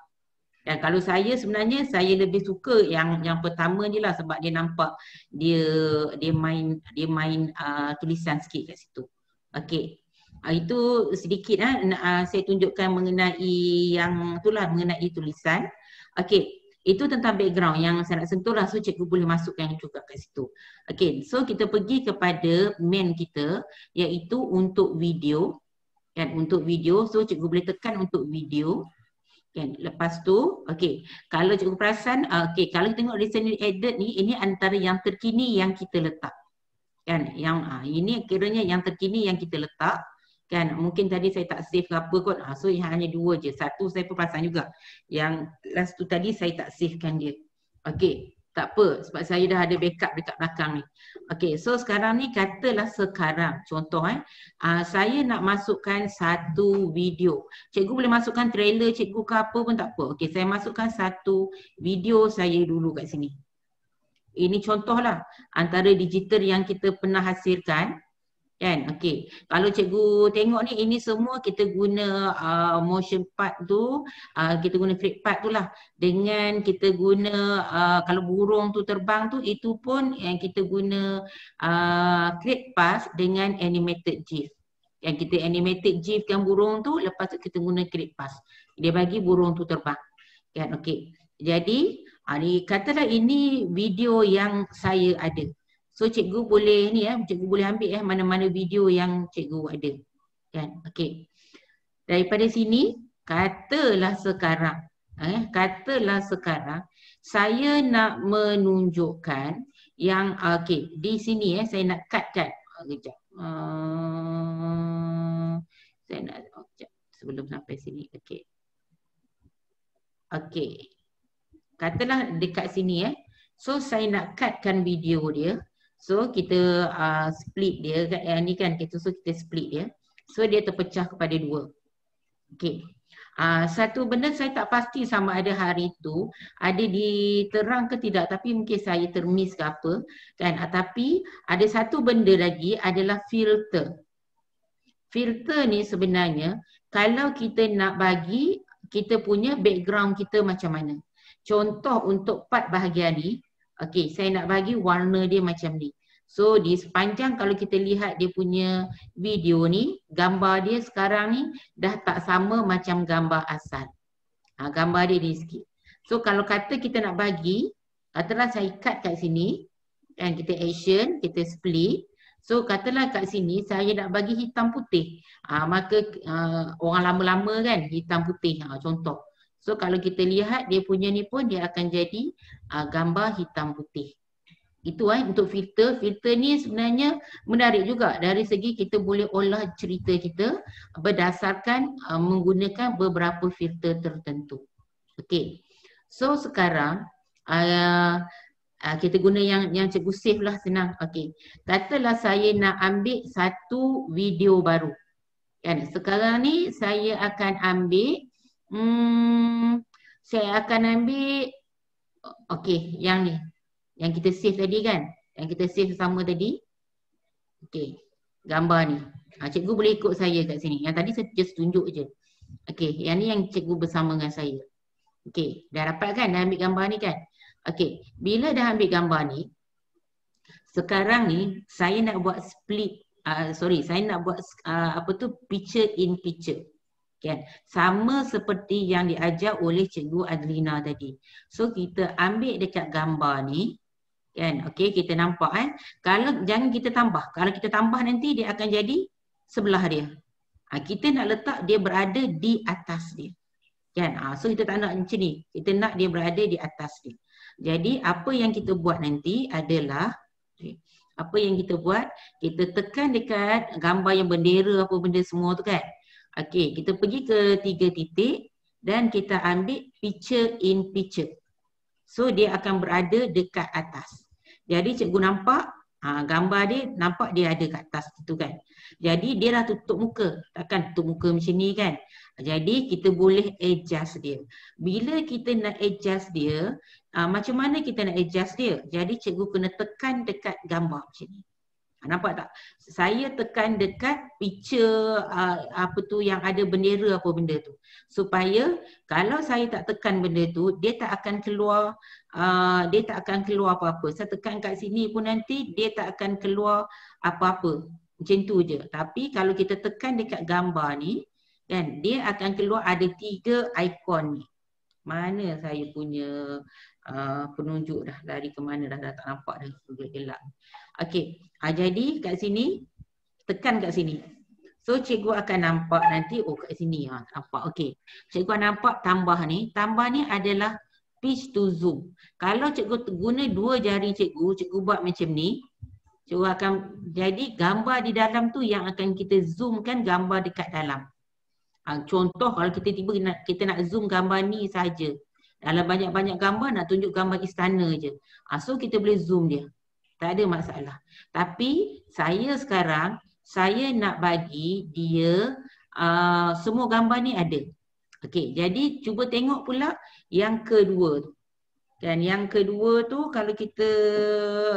Dan kalau saya sebenarnya saya lebih suka yang yang pertama ni lah sebab dia nampak dia dia main dia main uh, tulisan sikit kat situ. Okey, Uh, itu sedikit uh, uh, saya tunjukkan mengenai yang itulah mengenai tulisan. Okey, itu tentang background yang saya nak sentuh lah so cikgu boleh masukkan juga kat situ. Okey, so kita pergi kepada main kita iaitu untuk video. Kan, untuk video. So cikgu boleh tekan untuk video. Kan, lepas tu, okey. Kalau cikgu perasan, uh, okey. Kalau tengok recently added ni, ini antara yang terkini yang kita letak. Kan, yang uh, ini kiranya yang terkini yang kita letak kan mungkin tadi saya tak save ke apa kot ha, so yang hanya dua je satu saya pun pasang juga yang last tu tadi saya tak kan dia okey tak apa sebab saya dah ada backup dekat belakang ni okey so sekarang ni katalah sekarang contoh eh uh, saya nak masukkan satu video cikgu boleh masukkan trailer cikgu ke apa pun tak apa okey saya masukkan satu video saya dulu kat sini ini contohlah antara digital yang kita pernah hasilkan Kan? Okey. Kalau cikgu tengok ni, ini semua kita guna uh, motion part tu, uh, kita guna flip part tu lah. Dengan kita guna uh, kalau burung tu terbang tu, itu pun yang kita guna uh, flip path dengan animated GIF. Yang kita animated GIF kan burung tu, lepas tu kita guna flip path. Dia bagi burung tu terbang. Kan? Okey. Jadi, uh, katalah ini video yang saya ada. So cikgu boleh ni eh, cikgu boleh ambil eh mana-mana video yang cikgu ada. Kan? Okey. Daripada sini katalah sekarang eh katalah sekarang saya nak menunjukkan yang okey di sini eh saya nak cut kan kejap. Uh, saya nak oh, kejap sebelum sampai sini okey. Okey. Katalah dekat sini eh. So saya nak cutkan video dia. So kita uh, split dia kan yang ni kan kita so kita split dia. So dia terpecah kepada dua. Okey. Uh, ah, satu benda saya tak pasti sama ada hari tu ada diterang ke tidak tapi mungkin saya termiss ke apa kan uh, tapi ada satu benda lagi adalah filter. Filter ni sebenarnya kalau kita nak bagi kita punya background kita macam mana. Contoh untuk part bahagian ni Okay, saya nak bagi warna dia macam ni. So di sepanjang kalau kita lihat dia punya video ni, gambar dia sekarang ni dah tak sama macam gambar asal. Ha, gambar dia ni sikit. So kalau kata kita nak bagi, katalah saya ikat kat sini, kan kita action, kita split. So katalah kat sini saya nak bagi hitam putih. Ha, maka uh, orang lama-lama kan hitam putih ha, contoh. So kalau kita lihat dia punya ni pun dia akan jadi uh, gambar hitam putih. Itu eh, untuk filter. Filter ni sebenarnya menarik juga dari segi kita boleh olah cerita kita berdasarkan uh, menggunakan beberapa filter tertentu. Okay. So sekarang uh, Uh, kita guna yang yang cikgu save lah senang. Okey. Katalah saya nak ambil satu video baru. Kan? Sekarang ni saya akan ambil Hmm, saya akan ambil Okay, yang ni Yang kita save tadi kan Yang kita save sama tadi Okay, gambar ni ha, Cikgu boleh ikut saya kat sini Yang tadi saya just tunjuk je Okay, yang ni yang cikgu bersama dengan saya Okay, dah dapat kan? Dah ambil gambar ni kan? Okay, bila dah ambil gambar ni Sekarang ni Saya nak buat split uh, Sorry, saya nak buat uh, Apa tu, picture in picture Kan Sama seperti yang diajar oleh Cikgu Adlina tadi. So kita ambil dekat gambar ni. Kan? Okay, kita nampak kan. Kalau jangan kita tambah. Kalau kita tambah nanti dia akan jadi sebelah dia. Ha, kita nak letak dia berada di atas dia. Kan? Ha, so kita tak nak macam ni. Kita nak dia berada di atas dia. Jadi apa yang kita buat nanti adalah okay. apa yang kita buat, kita tekan dekat gambar yang bendera apa benda semua tu kan. Okey, kita pergi ke tiga titik dan kita ambil picture in picture. So dia akan berada dekat atas. Jadi cikgu nampak ha, gambar dia nampak dia ada kat atas itu kan. Jadi dia dah tutup muka. Takkan tutup muka macam ni kan. Jadi kita boleh adjust dia. Bila kita nak adjust dia, ha, macam mana kita nak adjust dia? Jadi cikgu kena tekan dekat gambar macam ni. Ah, nampak tak? Saya tekan dekat picture uh, apa tu yang ada bendera apa benda tu. Supaya kalau saya tak tekan benda tu, dia tak akan keluar uh, dia tak akan keluar apa-apa. Saya tekan kat sini pun nanti dia tak akan keluar apa-apa. Macam tu je. Tapi kalau kita tekan dekat gambar ni, kan, dia akan keluar ada tiga ikon ni. Mana saya punya uh, penunjuk dah lari ke mana dah, dah tak nampak dah gelap. Gel- Okey. Ha, jadi kat sini tekan kat sini. So cikgu akan nampak nanti oh kat sini ha nampak. Okey. Cikgu nampak tambah ni. Tambah ni adalah pitch to zoom. Kalau cikgu guna dua jari cikgu, cikgu buat macam ni. Cikgu akan jadi gambar di dalam tu yang akan kita zoom kan gambar dekat dalam. Ha, contoh kalau kita tiba nak, kita nak zoom gambar ni saja. Dalam banyak-banyak gambar nak tunjuk gambar istana je. Ha, so kita boleh zoom dia. Tak ada masalah. Tapi saya sekarang saya nak bagi dia uh, semua gambar ni ada. Okey, jadi cuba tengok pula yang kedua. Kan yang kedua tu kalau kita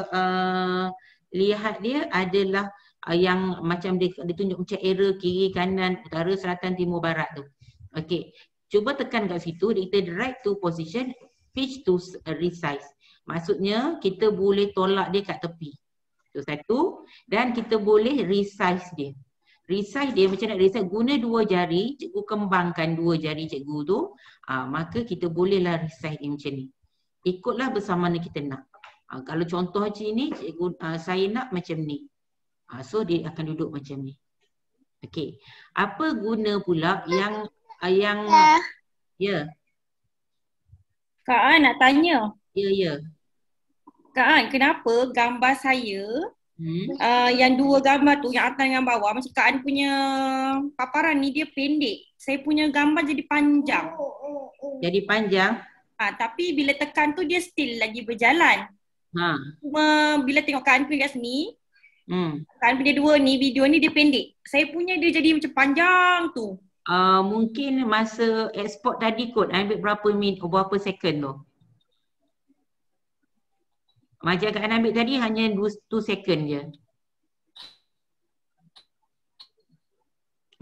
uh, lihat dia adalah uh, yang macam dia, dia tunjuk macam error kiri kanan utara selatan timur barat tu. Okey, cuba tekan kat situ dia kita right to position pitch to resize. Maksudnya kita boleh tolak dia kat tepi. Itu satu. Dan kita boleh resize dia. Resize dia macam nak resize guna dua jari, cikgu kembangkan dua jari cikgu tu, aa, ah, maka kita bolehlah resize dia macam ni. Ikutlah bersama mana kita nak. Aa, ah, kalau contoh macam ni, cikgu aa, ah, saya nak macam ni. Aa, so dia akan duduk macam ni. okay Apa guna pula yang yang ya. Yeah. Kak A nak tanya. Ya, ya. Kak An, kenapa gambar saya hmm? uh, yang dua gambar tu yang atas dan bawah macam Kak An punya paparan ni dia pendek. Saya punya gambar jadi panjang. Oh, oh, oh, jadi panjang? Ha, tapi bila tekan tu dia still lagi berjalan. Ha. Cuma bila tengok Kak An punya kat sini, hmm. Kak An punya dua ni video ni dia pendek. Saya punya dia jadi macam panjang tu. Uh, mungkin masa export tadi kot ambil berapa minit berapa second tu? Macam Kak Ana ambil tadi hanya 2 second je.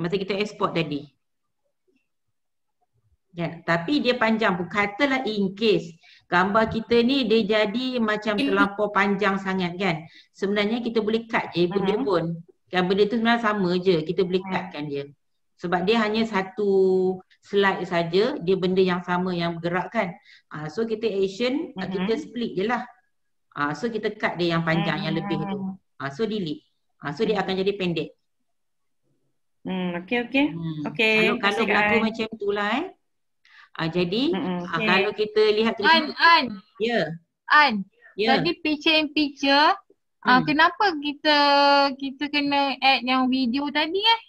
Masa kita export tadi. Ya, tapi dia panjang pun. Katalah in case gambar kita ni dia jadi macam terlampau panjang sangat kan. Sebenarnya kita boleh cut je hmm. dia pun. Kan benda tu sebenarnya sama je. Kita boleh mhm. cut kan dia. Sebab dia hanya satu slide saja, dia benda yang sama yang bergerak kan. Uh, so kita action, mm-hmm. kita split je lah. Ah so kita cut dia yang panjang hmm. yang lebih tu. Hmm. Ah uh, so delete. Ah so dia akan jadi pendek. Hmm okey okey. Hmm. Okey. Kalau kalau berlaku macam itulah eh. Ah uh, jadi hmm, hmm, ah, okay. uh, kalau kita lihat tu. An an. Ya. Yeah. An. Yeah. Tadi picture in picture. Ah, hmm. uh, kenapa kita kita kena add yang video tadi eh?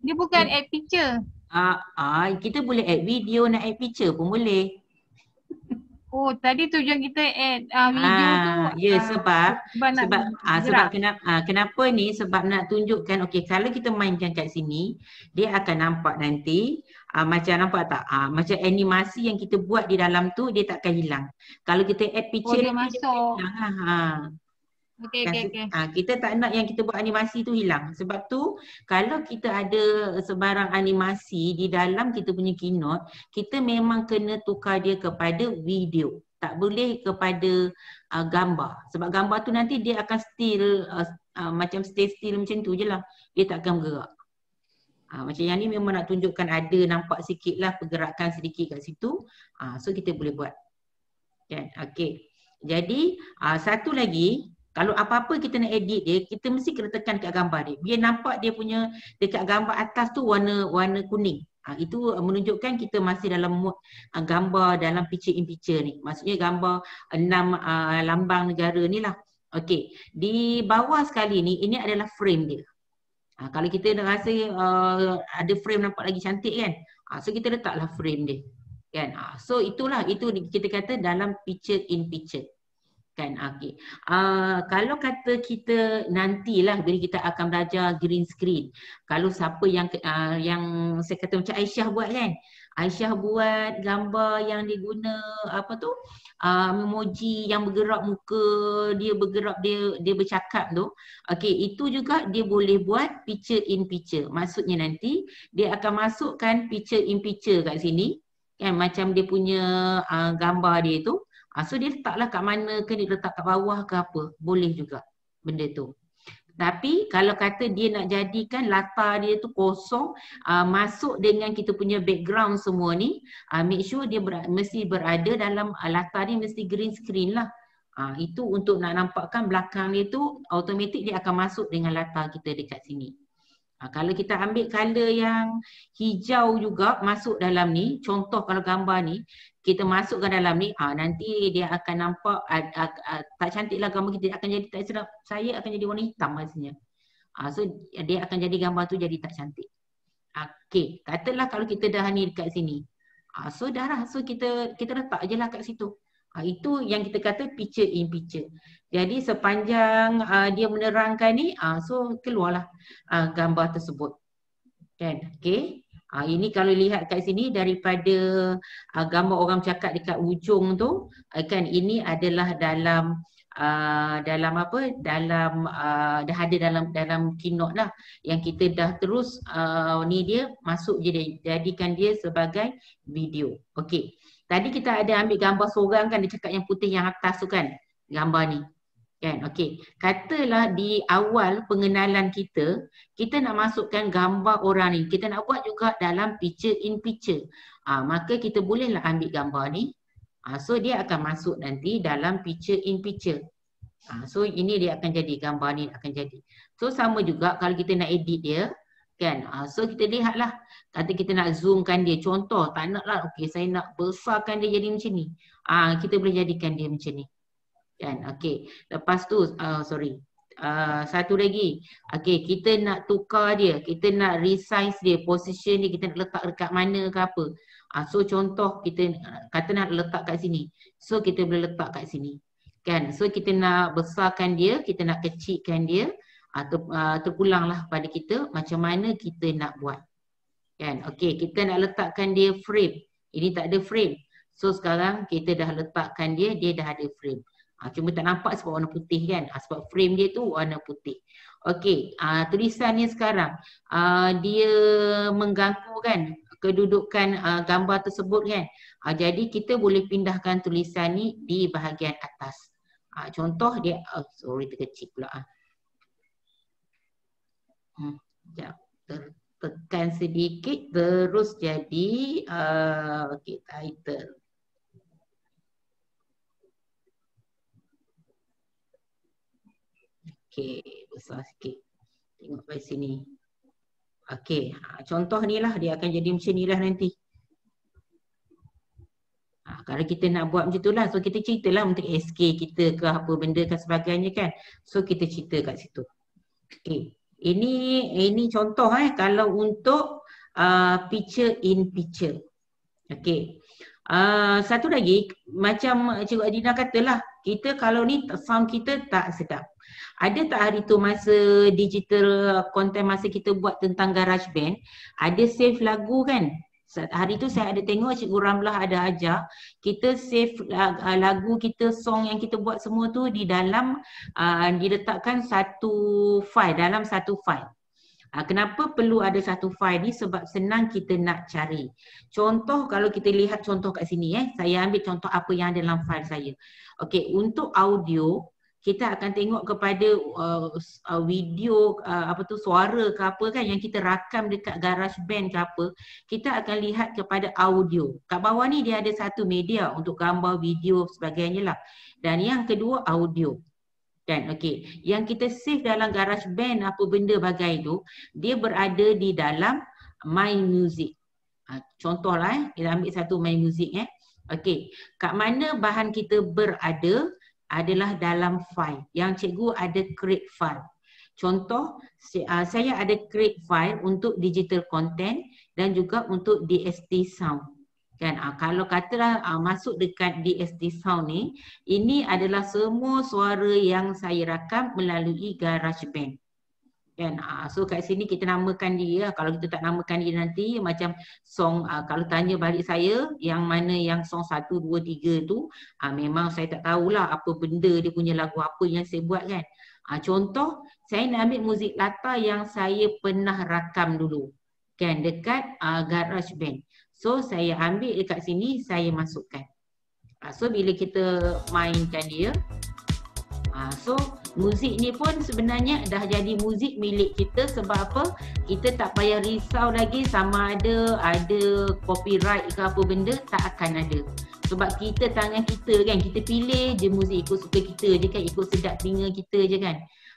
Dia bukan hmm. add picture. Ah uh, uh, kita boleh add video nak add picture pun boleh. Oh, tadi tujuan kita add uh, video ah, tu. Ya, yeah, uh, sebab sebab sebab, uh, sebab kenapa uh, kenapa ni sebab nak tunjukkan okey kalau kita mainkan kat sini, dia akan nampak nanti uh, macam nampak tak? Uh, macam animasi yang kita buat di dalam tu dia takkan hilang. Kalau kita add picture oh, dia, dia masuk. Dia, dia, dia, dia, dia, dia, dia, dia, Okay, okay, okay. Ah, ha, kita tak nak yang kita buat animasi tu hilang. Sebab tu kalau kita ada sebarang animasi di dalam kita punya keynote, kita memang kena tukar dia kepada video. Tak boleh kepada uh, gambar. Sebab gambar tu nanti dia akan still uh, uh, macam stay still macam tu je lah. Dia tak akan bergerak. Ha, macam yang ni memang nak tunjukkan ada nampak sikit lah pergerakan sedikit kat situ. Ha, so kita boleh buat. Kan? Okay. Jadi uh, satu lagi kalau apa-apa kita nak edit dia, kita mesti kena tekan dekat gambar dia. Biar nampak dia punya dekat gambar atas tu warna warna kuning. Ha, itu menunjukkan kita masih dalam mood uh, gambar dalam picture in picture ni. Maksudnya gambar enam uh, lambang negara ni lah. Okey, di bawah sekali ni, ini adalah frame dia. Ha, kalau kita rasa uh, ada frame nampak lagi cantik kan? Ha, so kita letaklah frame dia. Kan? Ha, so itulah, itu kita kata dalam picture in picture kan okey uh, kalau kata kita nantilah bila kita akan belajar green screen kalau siapa yang uh, yang saya kata macam Aisyah buat kan Aisyah buat gambar yang diguna apa tu uh, memoji yang bergerak muka dia bergerak dia dia bercakap tu okey itu juga dia boleh buat picture in picture maksudnya nanti dia akan masukkan picture in picture kat sini kan macam dia punya uh, gambar dia tu uh, Ha, so dia letaklah kat mana ke, dia letak kat bawah ke apa. Boleh juga benda tu. Tapi kalau kata dia nak jadikan latar dia tu kosong uh, masuk dengan kita punya background semua ni uh, make sure dia ber- mesti berada dalam uh, latar ni mesti green screen lah. Uh, itu untuk nak nampakkan belakang dia tu automatik dia akan masuk dengan latar kita dekat sini. Uh, kalau kita ambil color yang hijau juga masuk dalam ni contoh kalau gambar ni kita masukkan dalam ni ha, nanti dia akan nampak a, a, a, tak cantiklah gambar kita akan jadi tak sedap saya akan jadi warna hitam maksudnya ha, so dia akan jadi gambar tu jadi tak cantik okey katalah kalau kita dah ni dekat sini ha, so dah lah so kita kita letak je lah kat situ ha, itu yang kita kata picture in picture jadi sepanjang uh, dia menerangkan ni uh, so keluarlah uh, gambar tersebut kan okey Ha, ini kalau lihat kat sini daripada uh, gambar orang cakap dekat ujung tu kan ini adalah dalam uh, dalam apa dalam uh, dah ada dalam dalam keynote lah yang kita dah terus uh, ni dia masuk je jadikan dia sebagai video. Okey. Tadi kita ada ambil gambar seorang kan dia cakap yang putih yang atas tu kan gambar ni. Kan? Okey. Katalah di awal pengenalan kita, kita nak masukkan gambar orang ni. Kita nak buat juga dalam picture in picture. Ha, maka kita bolehlah ambil gambar ni. Ha, so dia akan masuk nanti dalam picture in picture. Ha, so ini dia akan jadi. Gambar ni akan jadi. So sama juga kalau kita nak edit dia. Kan? Ha, so kita lihatlah. Kata kita nak zoomkan dia. Contoh tak nak lah. Okey saya nak besarkan dia jadi macam ni. Ha, kita boleh jadikan dia macam ni kan okay, lepas tu uh, sorry uh, satu lagi okay, kita nak tukar dia kita nak resize dia position dia kita nak letak dekat mana ke apa uh, so contoh kita uh, kata nak letak kat sini so kita boleh letak kat sini kan so kita nak besarkan dia kita nak kecilkan dia atau uh, terpulanglah pada kita macam mana kita nak buat kan okay, kita nak letakkan dia frame ini tak ada frame so sekarang kita dah letakkan dia dia dah ada frame Ha, cuma tak nampak sebab warna putih kan. Ha, sebab frame dia tu warna putih. Okey, ha, ah, tulisan ni sekarang. Ha, dia mengganggu kan kedudukan ha, gambar tersebut kan. Ha, jadi kita boleh pindahkan tulisan ni di bahagian atas. Ha, contoh dia, oh, sorry terkecil pula. Ha. Sekejap, tekan sedikit terus jadi uh, okay, title. Okey, besar sikit. Tengok dari sini. Okey, ha, contoh ni lah dia akan jadi macam ni lah nanti. Ha, kalau kita nak buat macam tu lah. So kita cerita lah untuk SK kita ke apa benda ke sebagainya kan. So kita cerita kat situ. Okey, ini ini contoh eh kalau untuk uh, picture in picture. Okey. Uh, satu lagi macam Cikgu Adina katalah kita kalau ni sound kita tak sedap. Ada tak hari tu masa digital content masa kita buat tentang garage band Ada save lagu kan Hari tu saya ada tengok Cikgu Ramlah ada ajar Kita save ah, lagu kita, song yang kita buat semua tu di dalam uh, Diletakkan satu file, dalam satu file ah, Kenapa perlu ada satu file ni? Sebab senang kita nak cari. Contoh kalau kita lihat contoh kat sini eh. Saya ambil contoh apa yang ada dalam file saya. Okay, untuk audio, kita akan tengok kepada uh, uh, video uh, apa tu suara ke apa kan yang kita rakam dekat garage band ke apa kita akan lihat kepada audio kat bawah ni dia ada satu media untuk gambar video sebagainya lah dan yang kedua audio dan okey yang kita save dalam garage band apa benda bagai tu dia berada di dalam my music ha, contohlah eh kita ambil satu my music eh okey kat mana bahan kita berada adalah dalam file yang cikgu ada create file. Contoh, ah, saya ada create file untuk digital content dan juga untuk DST sound. Kan? Ah, kalau katalah ah, masuk dekat DST sound ni, ini adalah semua suara yang saya rakam melalui GarageBand kan uh, so kat sini kita namakan dia lah. kalau kita tak namakan dia nanti macam song uh, kalau tanya balik saya yang mana yang song 1 2 3 tu uh, memang saya tak tahulah apa benda dia punya lagu apa yang saya buat kan uh, contoh saya nak ambil muzik lata yang saya pernah rakam dulu kan dekat uh, garage band so saya ambil dekat sini saya masukkan uh, so bila kita mainkan dia Ha, so muzik ni pun sebenarnya dah jadi muzik milik kita sebab apa? Kita tak payah risau lagi sama ada ada copyright ke apa benda tak akan ada. Sebab kita tangan kita kan kita pilih je muzik ikut suka kita je kan ikut sedap telinga kita je kan.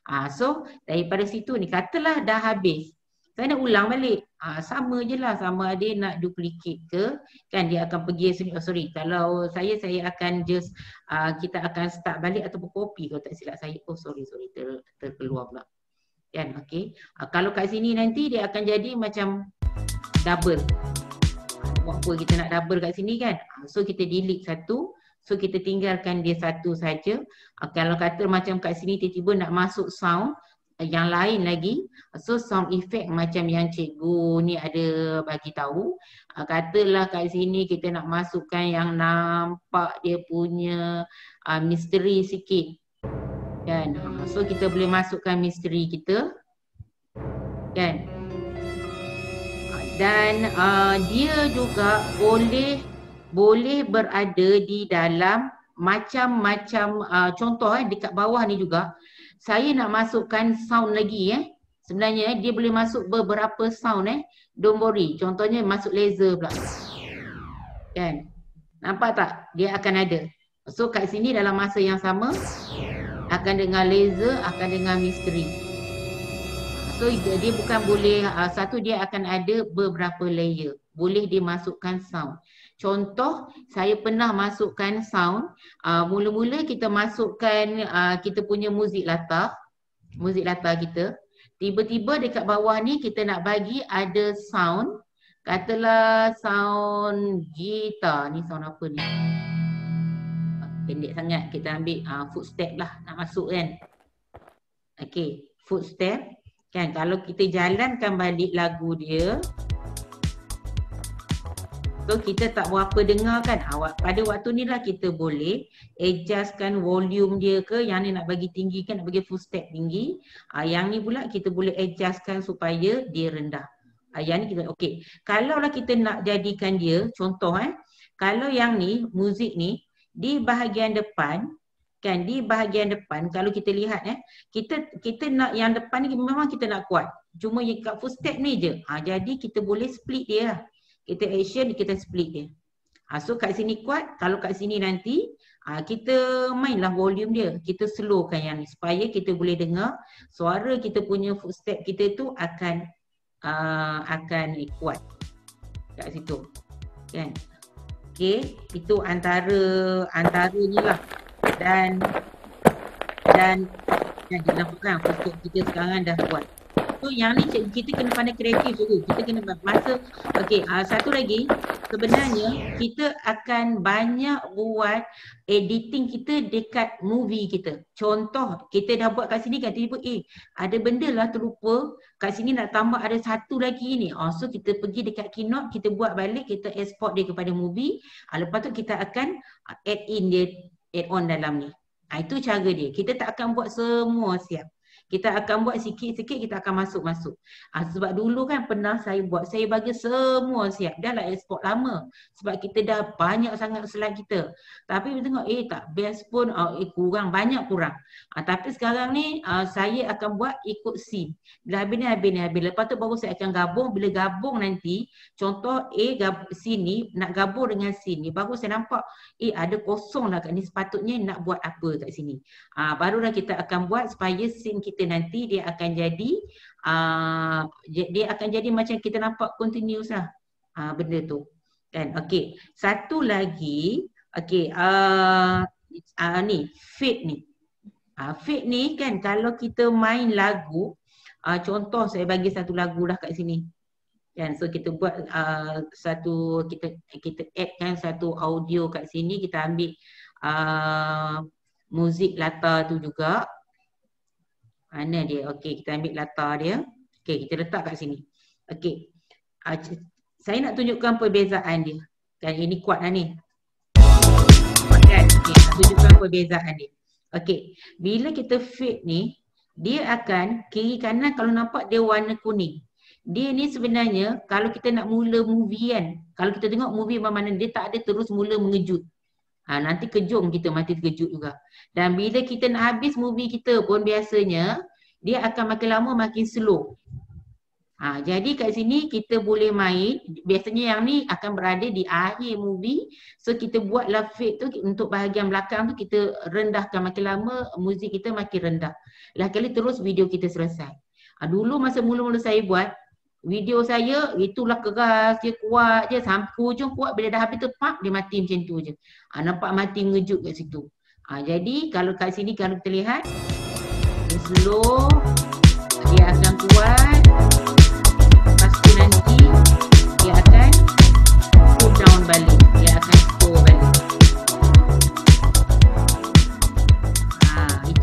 Ha, so daripada situ ni katalah dah habis saya nak ulang balik. Ha, sama je lah sama ada nak duplicate ke kan dia akan pergi oh, sorry kalau saya saya akan just uh, kita akan start balik ataupun copy kalau tak silap saya. Oh sorry sorry ter, terkeluar pula. Kan okay. Uh, ha, kalau kat sini nanti dia akan jadi macam double. Buat apa kita nak double kat sini kan. Ha, so kita delete satu So kita tinggalkan dia satu saja. Uh, kalau kata macam kat sini tiba-tiba nak masuk sound yang lain lagi so some effect macam yang cikgu ni ada bagi tahu uh, katalah kat sini kita nak masukkan yang nampak dia punya uh, misteri sikit kan ah, so kita boleh masukkan misteri kita kan dan uh, dia juga boleh boleh berada di dalam macam-macam uh, contoh eh dekat bawah ni juga saya nak masukkan sound lagi eh. Sebenarnya eh, dia boleh masuk beberapa sound eh. Don't worry. Contohnya masuk laser pula. Kan? Nampak tak? Dia akan ada. So kat sini dalam masa yang sama akan dengar laser, akan dengar misteri. So dia bukan boleh, ah, satu dia akan ada beberapa layer. Boleh dimasukkan sound. Contoh, saya pernah masukkan sound. Uh, mula-mula kita masukkan uh, kita punya muzik latar. Muzik latar kita. Tiba-tiba dekat bawah ni kita nak bagi ada sound. Katalah sound gitar. Ni sound apa ni? Pendek sangat. Kita ambil uh, footstep lah nak masuk kan. Okay, footstep. Kan, kalau kita jalankan balik lagu dia. So kita tak berapa dengar kan awak pada waktu ni lah kita boleh adjustkan volume dia ke yang ni nak bagi tinggi kan nak bagi full step tinggi uh, yang ni pula kita boleh adjustkan supaya dia rendah uh, yang ni kita okey kalau lah kita nak jadikan dia contoh kan? kalau yang ni muzik ni di bahagian depan kan di bahagian depan kalau kita lihat eh kita kita nak yang depan ni memang kita nak kuat cuma kat full step ni je ha, jadi kita boleh split dia lah kita action kita split dia. Ha, so kat sini kuat, kalau kat sini nanti ha, kita mainlah volume dia. Kita slowkan yang ni supaya kita boleh dengar suara kita punya footstep kita tu akan uh, akan kuat kat situ. Kan? Okay, itu antara antara ni lah. Dan dan yang dilakukan footstep kita sekarang dah kuat. So yang ni kita kena pandai kreatif juga. Kita kena masa. Okey, uh, satu lagi sebenarnya kita akan banyak buat editing kita dekat movie kita. Contoh kita dah buat kat sini kan tiba-tiba eh ada benda lah terlupa kat sini nak tambah ada satu lagi ni. Oh, so kita pergi dekat keynote kita buat balik kita export dia kepada movie. Uh, lepas tu kita akan add in dia add on dalam ni. Ha, itu cara dia. Kita tak akan buat semua siap kita akan buat sikit-sikit kita akan masuk-masuk. Ha, sebab dulu kan pernah saya buat, saya bagi semua siap. Dah lah export lama. Sebab kita dah banyak sangat selain kita. Tapi tengok eh tak best pun uh, eh, kurang, banyak kurang. Ha, tapi sekarang ni uh, saya akan buat ikut scene. Dah habis ni habis ni habis. Lepas tu baru saya akan gabung. Bila gabung nanti contoh A eh, gab- scene ni nak gabung dengan scene ni. Baru saya nampak eh ada kosong lah kat ni. Sepatutnya nak buat apa kat sini. Ha, barulah kita akan buat supaya scene kita kita nanti dia akan jadi uh, dia akan jadi macam kita nampak continuous lah uh, benda tu kan okey satu lagi okey uh, uh, ni fit ni uh, fit ni kan kalau kita main lagu uh, contoh saya bagi satu lagu lah kat sini kan so kita buat uh, satu kita kita add kan satu audio kat sini kita ambil uh, muzik latar tu juga mana dia? Okey, kita ambil latar dia. Okey, kita letak kat sini. Okey. Ah, saya nak tunjukkan perbezaan dia. Dan ini kuat lah ni. Kan? Okey, tunjukkan perbezaan dia. Okey, bila kita fit ni, dia akan kiri kanan kalau nampak dia warna kuning. Dia ni sebenarnya kalau kita nak mula movie kan, kalau kita tengok movie mana-mana dia tak ada terus mula mengejut. Ha, nanti kejung kita mati terkejut juga. Dan bila kita nak habis movie kita pun biasanya dia akan makin lama makin slow. Ha, jadi kat sini kita boleh main, biasanya yang ni akan berada di akhir movie So kita buat love fit tu untuk bahagian belakang tu kita rendahkan makin lama muzik kita makin rendah Lagi kali terus video kita selesai ha, Dulu masa mula-mula saya buat, video saya itulah keras dia kuat je sampai hujung kuat bila dah habis tu pak dia mati macam tu je ha, nampak mati ngejut kat situ ha, jadi kalau kat sini kalau kita lihat dia slow dia akan kuat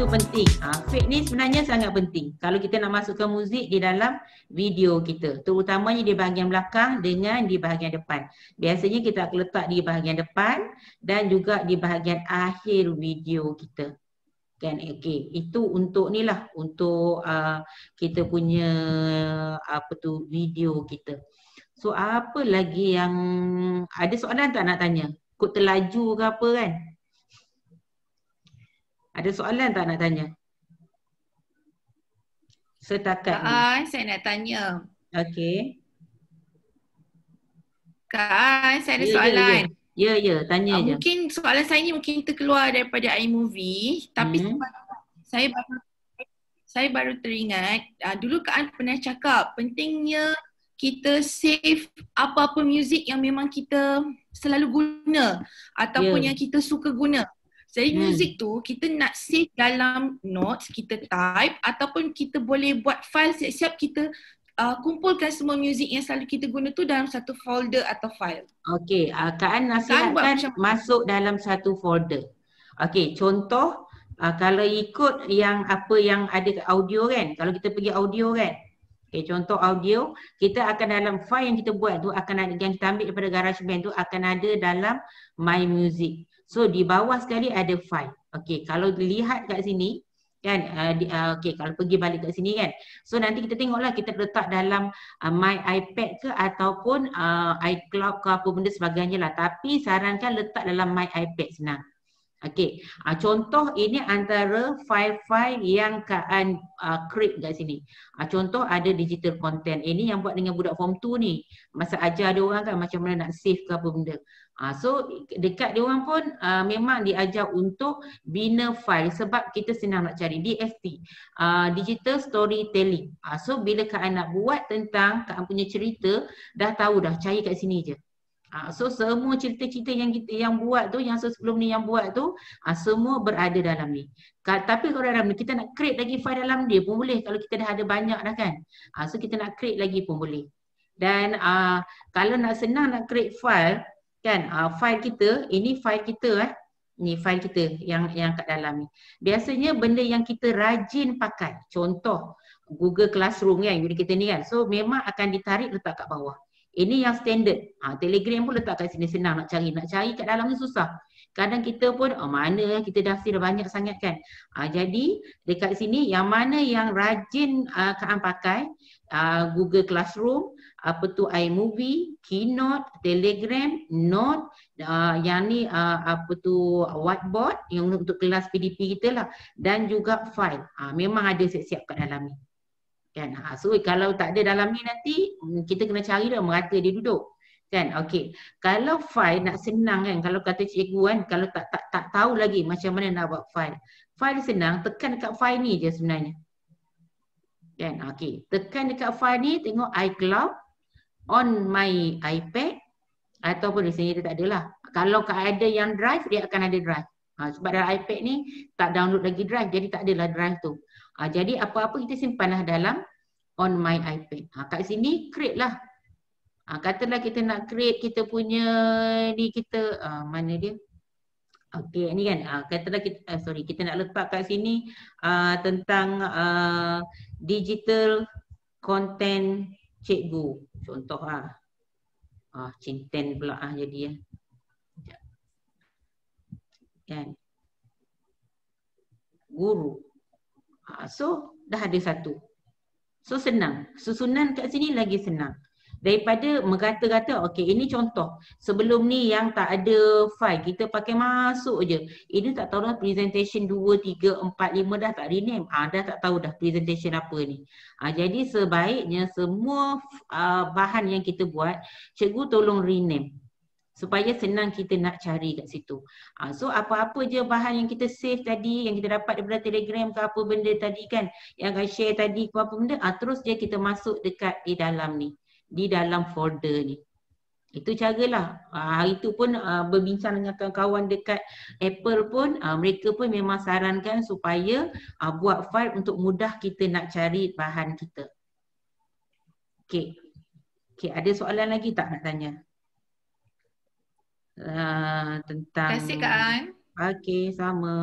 tu penting. Ha, fit ni sebenarnya sangat penting. Kalau kita nak masukkan muzik di dalam video kita. Terutamanya di bahagian belakang dengan di bahagian depan. Biasanya kita akan letak di bahagian depan dan juga di bahagian akhir video kita. Kan? Okay. Itu untuk ni lah. Untuk uh, kita punya apa tu video kita. So apa lagi yang ada soalan tak nak tanya? Kod terlaju ke apa kan? Ada soalan tak nak tanya? Setakat Kak ni. saya nak tanya. Okey. Kak An, saya ada ya, ya, ya, soalan. Ya, ya, ya, ya tanya uh, je. Mungkin soalan saya ni mungkin terkeluar daripada iMovie. Tapi hmm. saya baru saya baru teringat. Uh, dulu Kak An pernah cakap pentingnya kita save apa-apa muzik yang memang kita selalu guna ataupun yeah. yang kita suka guna. Jadi hmm. music tu kita nak save dalam notes, kita type ataupun kita boleh buat file siap-siap kita uh, kumpulkan semua music yang selalu kita guna tu dalam satu folder atau file. Okey, uh, Kak nasihatkan Kak masuk apa? dalam satu folder. Okey, contoh uh, kalau ikut yang apa yang ada audio kan, kalau kita pergi audio kan, Okay, contoh audio, kita akan dalam file yang kita buat tu akan ada, yang kita ambil daripada garage band tu akan ada dalam My Music. So di bawah sekali ada five. Okay, kalau lihat kat sini kan, uh, di, uh, okay kalau pergi balik kat sini kan. So nanti kita tengoklah kita letak dalam uh, my iPad ke ataupun uh, iCloud ke apa benda sebagainya lah. Tapi sarankan letak dalam my iPad senang. Okay, uh, contoh ini antara file-file yang kaan uh, create kat sini. Uh, contoh ada digital content. Ini yang buat dengan budak form 2 ni. Masa ajar dia orang kan macam mana nak save ke apa benda. Uh, so dekat dia orang pun uh, memang diajar untuk bina file sebab kita senang nak cari DST uh, ah, Digital Storytelling. Uh, so bila Kak nak buat tentang Kak An punya cerita dah tahu dah cari kat sini je. Uh, so semua cerita-cerita yang kita yang buat tu yang sebelum ni yang buat tu uh, semua berada dalam ni. Kak, tapi kalau dalam ni kita nak create lagi file dalam dia pun boleh kalau kita dah ada banyak dah kan. Uh, so kita nak create lagi pun boleh. Dan uh, kalau nak senang nak create file kan uh, file kita ini file kita eh ni file kita yang yang kat dalam ni biasanya benda yang kita rajin pakai contoh Google Classroom kan unit kita ni kan so memang akan ditarik letak kat bawah ini yang standard ha, Telegram pun letak kat sini senang nak cari nak cari kat dalam ni susah kadang kita pun oh, mana kita dah daftar banyak sangat kan ha, jadi dekat sini yang mana yang rajin uh, kaan pakai uh, Google Classroom apa tu iMovie, Keynote, Telegram, Note, uh, yang ni uh, apa tu whiteboard yang untuk kelas PDP kita lah dan juga file. Uh, memang ada siap-siap kat dalam ni. Kan? Uh, so kalau tak ada dalam ni nanti mm, kita kena cari dah merata dia duduk. Kan? Okay. Kalau file nak senang kan kalau kata cikgu kan kalau tak, tak, tak tahu lagi macam mana nak buat file. File senang tekan kat file ni je sebenarnya. Kan? Okay. Tekan dekat file ni, tengok iCloud on my iPad ataupun di sini dia tak adalah. Kalau ada yang drive, dia akan ada drive. Ha, sebab dalam iPad ni tak download lagi drive, jadi tak adalah drive tu. Ha, jadi apa-apa kita simpanlah dalam on my iPad. Ha, kat sini create lah. Ha, katalah kita nak create kita punya ni kita, ha, mana dia? Okay ni kan, ha, katalah kita, eh, sorry kita nak letak kat sini uh, tentang uh, digital content cikgu contohlah ah cinten pula ah jadi ya kan guru ah so dah ada satu so senang susunan kat sini lagi senang daripada mengata-kata okay ini contoh sebelum ni yang tak ada file kita pakai masuk je ini tak tahu dah presentation 2 3 4 5 dah tak rename ah ha, dah tak tahu dah presentation apa ni ha, jadi sebaiknya semua uh, bahan yang kita buat cikgu tolong rename supaya senang kita nak cari kat situ. Ha, so apa-apa je bahan yang kita save tadi, yang kita dapat daripada telegram ke apa benda tadi kan, yang saya share tadi ke apa benda, ha, terus je kita masuk dekat di dalam ni di dalam folder ni. Itu caralah. Ah, hari itu pun ah, berbincang dengan kawan-kawan dekat Apple pun, ah, mereka pun memang sarankan supaya buat file untuk mudah kita nak cari bahan kita. Okay. Okay, ada soalan lagi tak nak tanya? Uh, tentang... Terima kasih Kak An. Okay, sama.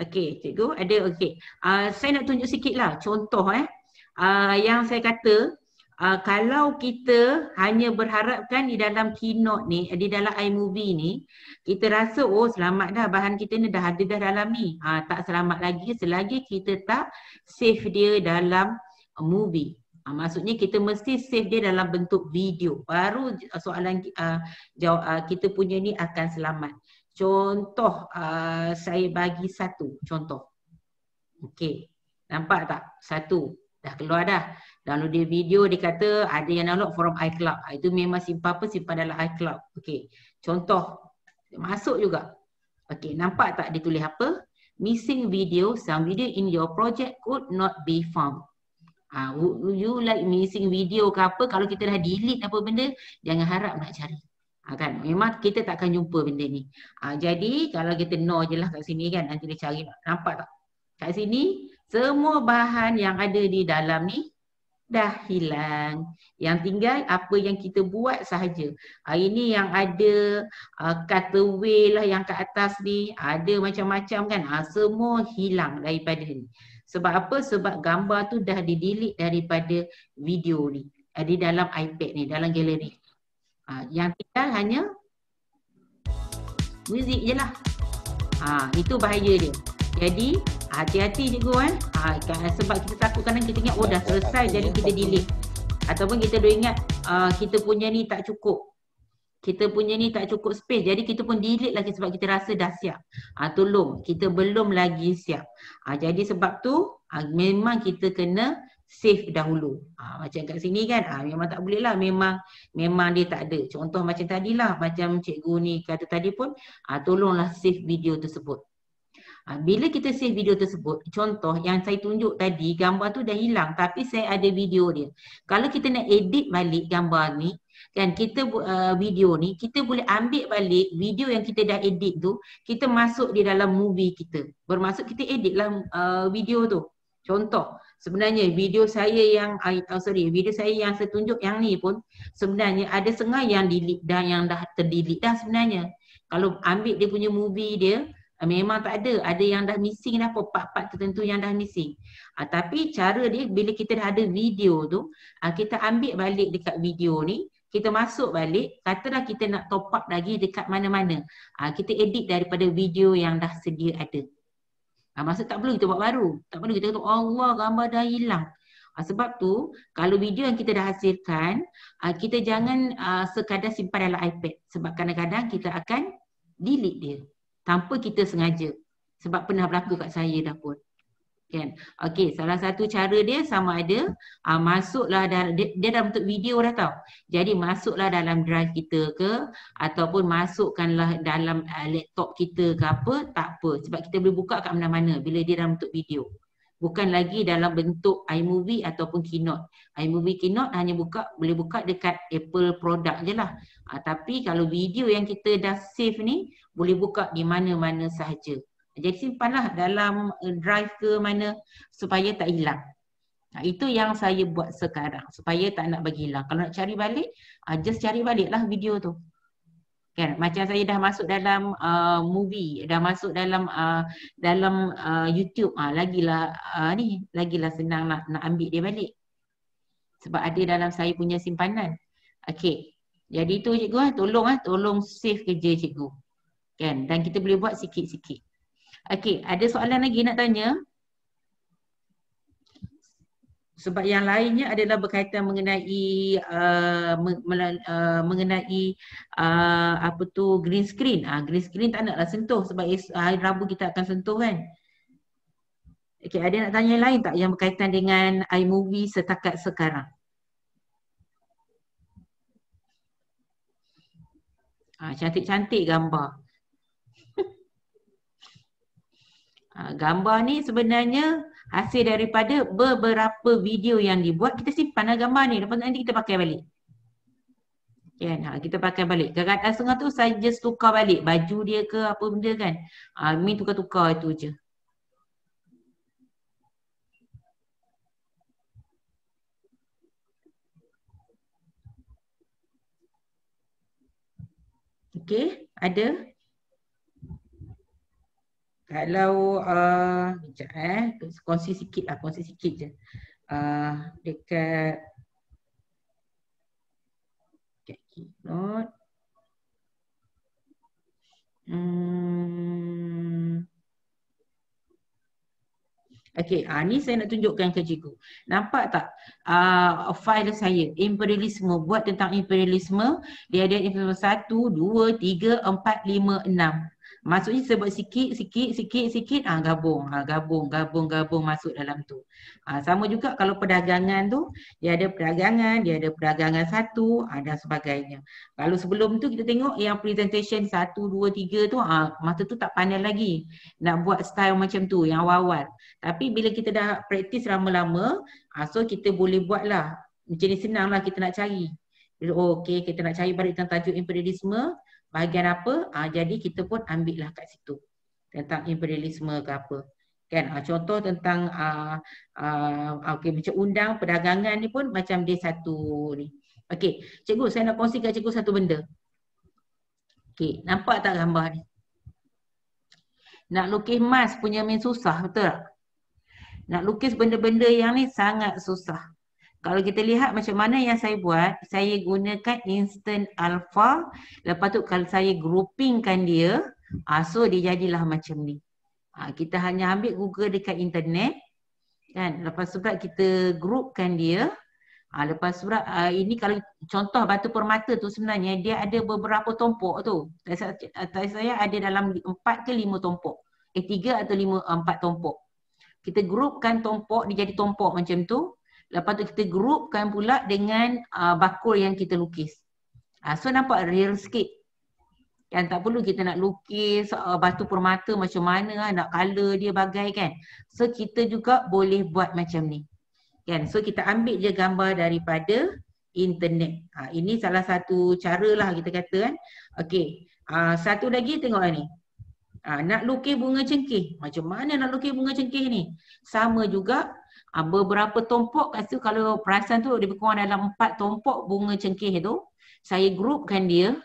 Okay, cikgu ada okay. Uh, ah, saya nak tunjuk sikit lah contoh eh. Uh, yang saya kata uh, kalau kita hanya berharapkan di dalam keynote ni, eh, di dalam iMovie ni kita rasa oh selamat dah bahan kita ni dah ada dah dalam ni. Uh, tak selamat lagi selagi kita tak save dia dalam movie. Uh, maksudnya kita mesti save dia dalam bentuk video. Baru soalan uh, jawab, uh, kita punya ni akan selamat. Contoh uh, saya bagi satu contoh. Okey. Nampak tak? Satu. Dah keluar dah. Download dia video dia kata ada yang download from iCloud. Ah, itu memang simpan apa simpan dalam iCloud. Okey. Contoh. Masuk juga. Okey. Nampak tak dia tulis apa? Missing video. Some video in your project could not be found. Uh, would you like missing video ke apa? Kalau kita dah delete apa benda, jangan harap nak cari. Ha, kan? Memang kita tak akan jumpa benda ni. Ha, jadi kalau kita no je lah kat sini kan nanti dia cari nampak tak? Kat sini semua bahan yang ada di dalam ni dah hilang. Yang tinggal apa yang kita buat sahaja. Ha, ini yang ada ha, uh, kata lah yang kat atas ni ada macam-macam kan. Ha, semua hilang daripada ni. Sebab apa? Sebab gambar tu dah di daripada video ni. Eh, di dalam iPad ni, dalam galeri ha, Yang tinggal hanya Muzik je lah ha, Itu bahaya dia Jadi hati-hati cikgu kan ha, Sebab kita takut kadang kita ingat Oh dah selesai jadi kita delete Ataupun kita dah ingat uh, Kita punya ni tak cukup kita punya ni tak cukup space jadi kita pun delete lagi sebab kita rasa dah siap ha, Tolong kita belum lagi siap ha, Jadi sebab tu ha, memang kita kena save dahulu. Ha, macam kat sini kan, ha, memang tak boleh lah. Memang, memang dia tak ada. Contoh macam tadi lah, macam cikgu ni kata tadi pun, ha, tolonglah save video tersebut. Ha, bila kita save video tersebut, contoh yang saya tunjuk tadi, gambar tu dah hilang tapi saya ada video dia. Kalau kita nak edit balik gambar ni, kan kita uh, video ni, kita boleh ambil balik video yang kita dah edit tu, kita masuk di dalam movie kita. Bermaksud kita edit lah uh, eh, video tu. Contoh, Sebenarnya video saya yang ah, eh, oh sorry video saya yang saya tunjuk yang ni pun sebenarnya ada sengaja yang delete dan yang dah terdelete dah sebenarnya. Kalau ambil dia punya movie dia ah, memang tak ada. Ada yang dah missing dah part-part tertentu yang dah missing. Ha, tapi cara dia bila kita dah ada video tu, kita ambil balik dekat video ni, kita masuk balik, katalah kita nak top up lagi dekat mana-mana. Ha, kita edit daripada video yang dah sedia ada. Ha, ah, maksud tak perlu kita buat baru. Tak perlu kita kata Allah gambar dah hilang. Ha, sebab tu kalau video yang kita dah hasilkan ha, kita jangan ha, sekadar simpan dalam iPad sebab kadang-kadang kita akan delete dia tanpa kita sengaja. Sebab pernah berlaku kat saya dah pun kan. Okey, salah satu cara dia sama ada uh, masuklah dalam dia, dia dalam bentuk video dah tau. Jadi masuklah dalam drive kita ke ataupun masukkanlah dalam uh, laptop kita ke apa, tak apa. Sebab kita boleh buka kat mana-mana bila dia dalam bentuk video. Bukan lagi dalam bentuk iMovie ataupun Keynote. iMovie Keynote hanya buka boleh buka dekat Apple produk je lah. Uh, tapi kalau video yang kita dah save ni boleh buka di mana-mana sahaja. Jadi simpanlah dalam eh, drive ke mana supaya tak hilang. Nah, itu yang saya buat sekarang supaya tak nak bagi hilang. Kalau nak cari balik, uh, just cari baliklah video tu. Kan? Macam saya dah masuk dalam uh, movie, dah masuk dalam uh, dalam uh, YouTube, uh, lagilah uh, ni, lagilah senang nak, nak ambil dia balik. Sebab ada dalam saya punya simpanan. Okay. Jadi tu cikgu, tolong, tolong save kerja cikgu. Kan? Dan kita boleh buat sikit-sikit. Okay, ada soalan lagi nak tanya? Sebab yang lainnya adalah berkaitan mengenai uh, uh mengenai uh, apa tu green screen. Ah uh, green screen tak naklah sentuh sebab hari uh, Rabu kita akan sentuh kan. Okey, ada nak tanya yang lain tak yang berkaitan dengan iMovie setakat sekarang? Ah uh, cantik-cantik gambar. Ha, gambar ni sebenarnya hasil daripada beberapa video yang dibuat kita simpan lah gambar ni lepas nanti kita pakai balik. Kan? Ha, kita pakai balik. Kadang-kadang setengah tu saya just tukar balik baju dia ke apa benda kan. Ha, Mi tukar-tukar itu je. Okay, ada? Kalau uh, sekejap eh, kongsi sikit lah, kongsi sikit je. Uh, dekat dekat hmm. Okay, uh, ni saya nak tunjukkan ke cikgu. Nampak tak uh, file saya, imperialisme, buat tentang imperialisme. Dia ada imperialisme 1, 2, 3, 4, 5, 6. Maksudnya sebut sikit, sikit, sikit, sikit, ah ha, gabung, ha, gabung, gabung, gabung masuk dalam tu. Ha, sama juga kalau perdagangan tu, dia ada perdagangan, dia ada perdagangan satu ha, dan sebagainya. Kalau sebelum tu kita tengok yang presentation satu, dua, tiga tu, ha, masa tu tak pandai lagi nak buat style macam tu yang awal-awal. Tapi bila kita dah praktis lama-lama, ha, so kita boleh buat lah. Jadi senang lah kita nak cari. Oh, okay, kita nak cari balik tentang tajuk imperialisme, bahagian apa uh, jadi kita pun ambil lah kat situ tentang imperialisme ke apa kan uh, contoh tentang uh, ah, uh, okay, macam undang perdagangan ni pun macam dia satu ni okey cikgu saya nak kongsi kat cikgu satu benda okey nampak tak gambar ni nak lukis emas punya main susah betul tak nak lukis benda-benda yang ni sangat susah kalau kita lihat macam mana yang saya buat, saya gunakan instant alpha. Lepas tu kalau saya groupingkan dia, uh, so dia jadilah macam ni. Uh, kita hanya ambil Google dekat internet. Kan? Lepas tu pula kita groupkan dia. Uh, lepas tu pula, uh, ini kalau contoh batu permata tu sebenarnya dia ada beberapa tompok tu. Tak saya ada dalam empat ke lima tompok. Eh tiga atau lima empat tompok. Kita groupkan tompok, dia jadi tompok macam tu lepas tu kita groupkan pula dengan uh, bakul yang kita lukis. Uh, so nampak real sikit. Yang tak perlu kita nak lukis uh, batu permata macam mana, ah, nak colour dia bagai kan. So kita juga boleh buat macam ni. Kan? So kita ambil je gambar daripada internet. Uh, ini salah satu cara lah kita kata kan. Okay. Uh, satu lagi tengok lah ni. Uh, nak lukis bunga cengkih. Macam mana nak lukis bunga cengkih ni? Sama juga uh, beberapa tompok kat situ kalau perasan tu lebih kurang dalam empat tompok bunga cengkeh tu saya grupkan dia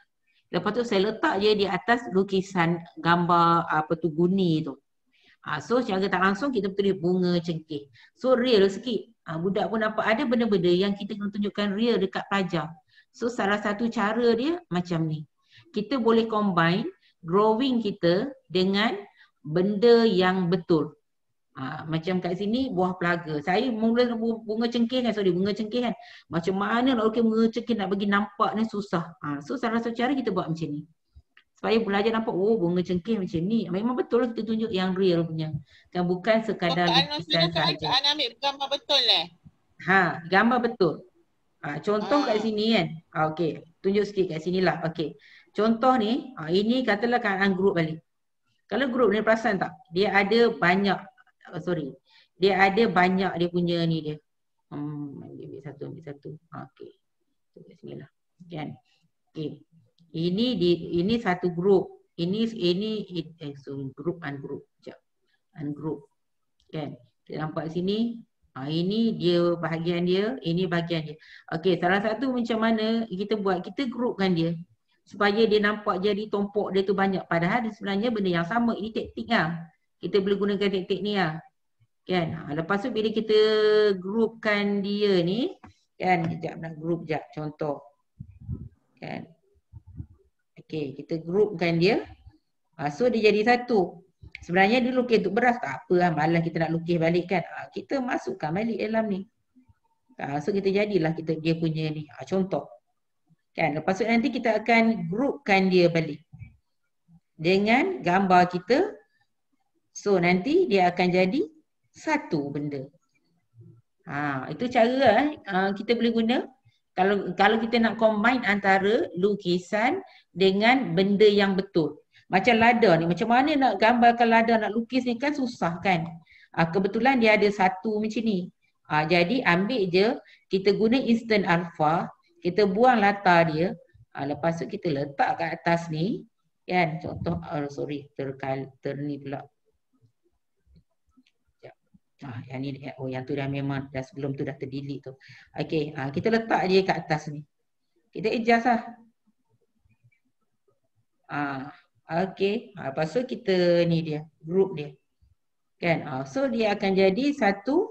lepas tu saya letak je di atas lukisan gambar apa ah, tu guni tu uh, ah, so secara tak langsung kita tulis bunga cengkeh so real sikit uh, budak pun nampak ada benda-benda yang kita nak tunjukkan real dekat pelajar so salah satu cara dia macam ni kita boleh combine drawing kita dengan benda yang betul Ha, macam kat sini buah pelaga. Saya mula bunga cengkih kan, sorry, bunga cengkih kan. Macam mana nak lukis bunga cengkih nak bagi nampak ni susah. Ha, so salah satu cara kita buat macam ni. Supaya belajar nampak, oh bunga cengkih macam ni. Memang betul lah kita tunjuk yang real punya. Kan bukan sekadar Bapak lukisan sahaja. Anak ambil gambar betul lah. Ha, gambar betul. Ha, contoh ha. kat ah. sini kan. Ha, okay, tunjuk sikit kat sini lah. Okay. Contoh ni, ha, ini katalah kanan grup balik. Kalau grup ni perasan tak? Dia ada banyak oh, sorry. Dia ada banyak dia punya ni dia. Hmm, ambil satu, ambil satu. Ha, ah, okay. Bismillah. Kan? Okay. Ini di ini satu group, Ini ini it, eh, so group and group. Sekejap. And group. Kan? Kita nampak sini. Ha, ini dia bahagian dia. Ini bahagian dia. Okay. Salah satu macam mana kita buat. Kita groupkan dia. Supaya dia nampak jadi tompok dia tu banyak. Padahal sebenarnya benda yang sama. Ini taktik lah kita boleh gunakan teknik ni lah. Kan? Ha, lepas tu bila kita groupkan dia ni, kan? Sekejap nak group sekejap contoh. Kan? Okay, kita groupkan dia. Ha, so dia jadi satu. Sebenarnya dia lukis untuk beras tak apa lah. Malah kita nak lukis balik kan. Ha, kita masukkan balik dalam ni. Ha, so kita jadilah kita dia punya ni. Ha, contoh. Kan? Lepas tu nanti kita akan groupkan dia balik. Dengan gambar kita So nanti dia akan jadi satu benda. Ha, itu cara eh, uh, kita boleh guna kalau kalau kita nak combine antara lukisan dengan benda yang betul. Macam lada ni, macam mana nak gambarkan lada nak lukis ni kan susah kan. Ha, kebetulan dia ada satu macam ni. Ha, jadi ambil je, kita guna instant alpha, kita buang latar dia. Ha, lepas tu kita letak kat atas ni. Kan contoh, oh, sorry terkal, ter ni pula. Ah, yang ni oh yang tu dah memang dah sebelum tu dah terdelete tu. Okey, ah, kita letak dia kat atas ni. Kita adjust lah. Ah, okey. Ah, lepas tu kita ni dia, group dia. Kan? Ah, so dia akan jadi satu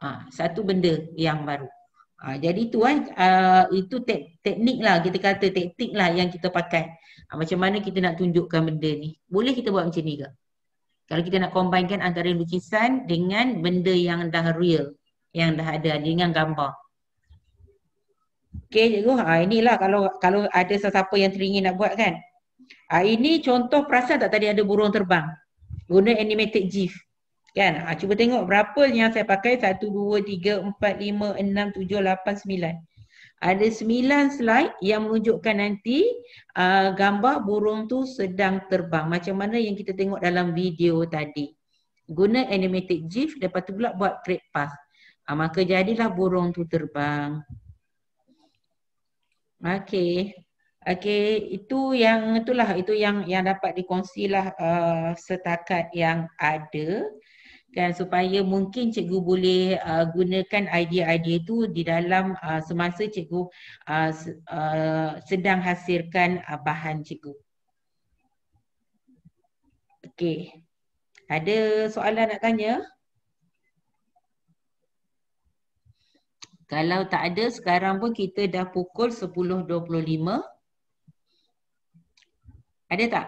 ah, satu benda yang baru. Ah, jadi tu kan, ah, itu te- teknik lah kita kata, teknik lah yang kita pakai. Ah, macam mana kita nak tunjukkan benda ni. Boleh kita buat macam ni ke? kalau kita nak combinekan antara lukisan dengan benda yang dah real yang dah ada dengan gambar Okay cikgu, ha, ah, inilah kalau kalau ada sesiapa yang teringin nak buat kan ha, Ini contoh perasan tak tadi ada burung terbang Guna animated GIF Kan, ha, cuba tengok berapa yang saya pakai 1, 2, 3, 4, 5, 6, 7, 8, 9 ada sembilan slide yang menunjukkan nanti uh, gambar burung tu sedang terbang macam mana yang kita tengok dalam video tadi. Guna animated GIF lepas tu pula buat trade path ah, Uh, maka jadilah burung tu terbang. Okay. Okay, itu yang itulah itu yang yang dapat dikongsilah uh, setakat yang ada kan supaya mungkin cikgu boleh uh, gunakan idea-idea tu di dalam uh, semasa cikgu uh, uh, sedang hasilkan uh, bahan cikgu. Okey. Ada soalan nak tanya? Kalau tak ada sekarang pun kita dah pukul 10.25. Ada tak?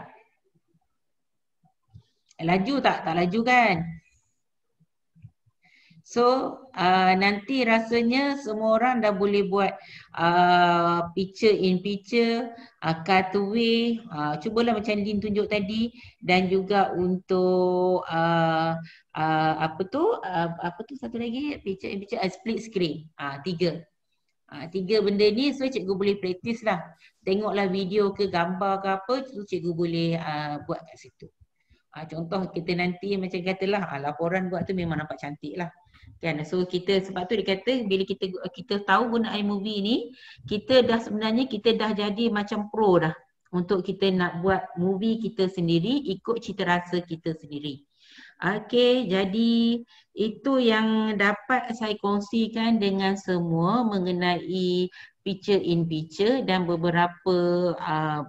Laju tak? Tak laju kan? So uh, nanti rasanya semua orang dah boleh buat uh, picture in picture, uh, cutaway, uh, cubalah macam Lin tunjuk tadi dan juga untuk uh, uh, apa tu, uh, apa tu satu lagi, picture in picture, uh, split screen, uh, tiga. Uh, tiga benda ni so cikgu boleh practice lah. Tengoklah video ke gambar ke apa tu cikgu boleh uh, buat kat situ. Uh, contoh kita nanti macam katalah uh, laporan buat tu memang nampak cantik lah kan so kita sebab tu dia kata bila kita kita tahu guna iMovie ni kita dah sebenarnya kita dah jadi macam pro dah untuk kita nak buat movie kita sendiri ikut cita rasa kita sendiri Okay jadi itu yang dapat saya kongsikan dengan semua mengenai picture in picture dan beberapa uh,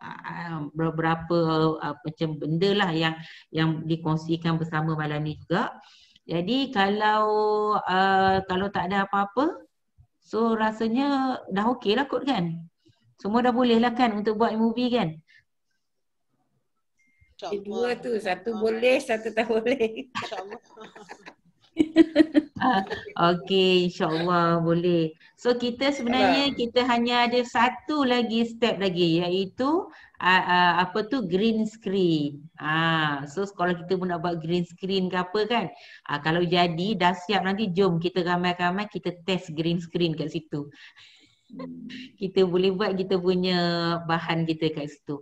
uh beberapa uh, macam benda lah yang yang dikongsikan bersama malam ni juga. Jadi kalau uh, kalau tak ada apa-apa, so rasanya dah okey lah kot kan? Semua dah boleh lah kan untuk buat movie kan? Eh, dua tu, satu boleh, satu tak boleh. (laughs) (laughs) okay, insyaAllah boleh. So kita sebenarnya Alam. kita hanya ada satu lagi step lagi iaitu uh, uh, apa tu green screen. Ah, uh, so kalau kita pun nak buat green screen ke apa kan? uh, kalau jadi dah siap nanti jom kita ramai-ramai kita test green screen kat situ. Hmm. (laughs) kita boleh buat kita punya bahan kita kat situ.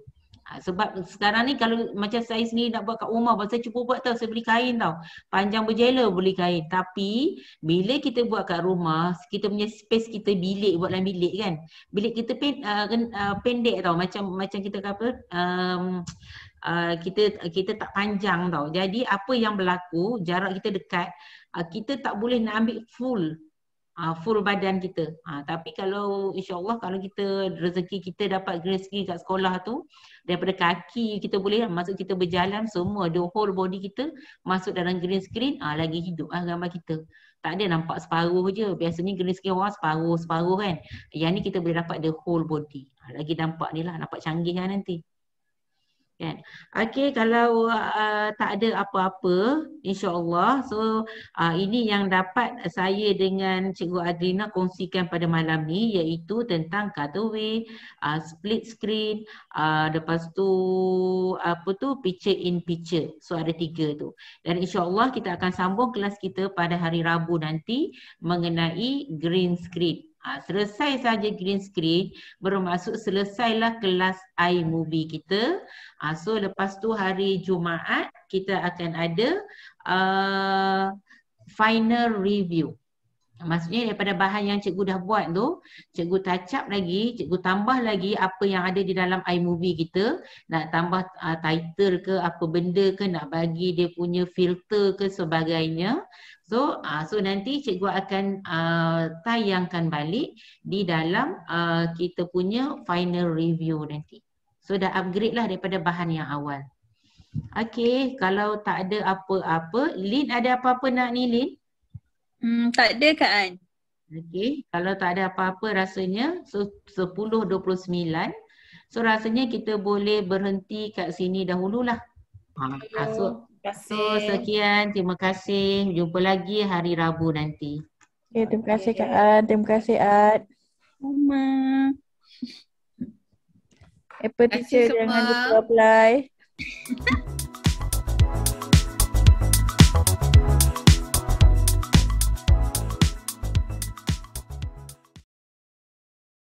Ha, sebab sekarang ni kalau macam saya sendiri nak buat kat rumah pasal cuba buat tau saya beli kain tau panjang berjela beli kain tapi bila kita buat kat rumah kita punya space kita bilik buat dalam bilik kan bilik kita pen, uh, uh, pendek tau macam macam kita apa um, Uh, kita kita tak panjang tau. Jadi apa yang berlaku, jarak kita dekat, uh, kita tak boleh nak ambil full uh, full badan kita. Uh, tapi kalau Insya Allah kalau kita rezeki kita dapat rezeki kat sekolah tu daripada kaki kita boleh ah, masuk kita berjalan semua the whole body kita masuk dalam green screen uh, lagi hidup uh, gambar kita. Tak ada nampak separuh je. Biasanya green screen orang separuh-separuh kan. Yang ni kita boleh dapat the whole body. Uh, lagi nampak ni lah. Nampak canggih kan nanti kan okey kalau uh, tak ada apa-apa insyaallah so uh, ini yang dapat saya dengan cikgu Adrina kongsikan pada malam ni iaitu tentang cutaway uh, split screen uh, lepas tu apa tu picture in picture so ada tiga tu dan insyaallah kita akan sambung kelas kita pada hari Rabu nanti mengenai green screen Ah, selesai saja green screen bermaksud selesailah kelas iMovie kita. Ha, so lepas tu hari Jumaat kita akan ada uh, final review. Maksudnya daripada bahan yang cikgu dah buat tu, cikgu touch up lagi, cikgu tambah lagi apa yang ada di dalam iMovie kita. Nak tambah uh, title ke apa benda ke, nak bagi dia punya filter ke sebagainya. So uh, so nanti cikgu akan uh, tayangkan balik di dalam uh, kita punya final review nanti. So dah upgrade lah daripada bahan yang awal. Okay, kalau tak ada apa-apa, Lin ada apa-apa nak ni Lin? Hmm, tak ada Kak An. Okay, kalau tak ada apa-apa rasanya so, 10.29. So rasanya kita boleh berhenti kat sini dahululah. Ha, so, kasih. So, sekian. Terima kasih. Jumpa lagi hari Rabu nanti. Okay, okay. terima kasih Kak Ad. Terima kasih Ad. Sama. Apple teacher jangan lupa apply. (laughs)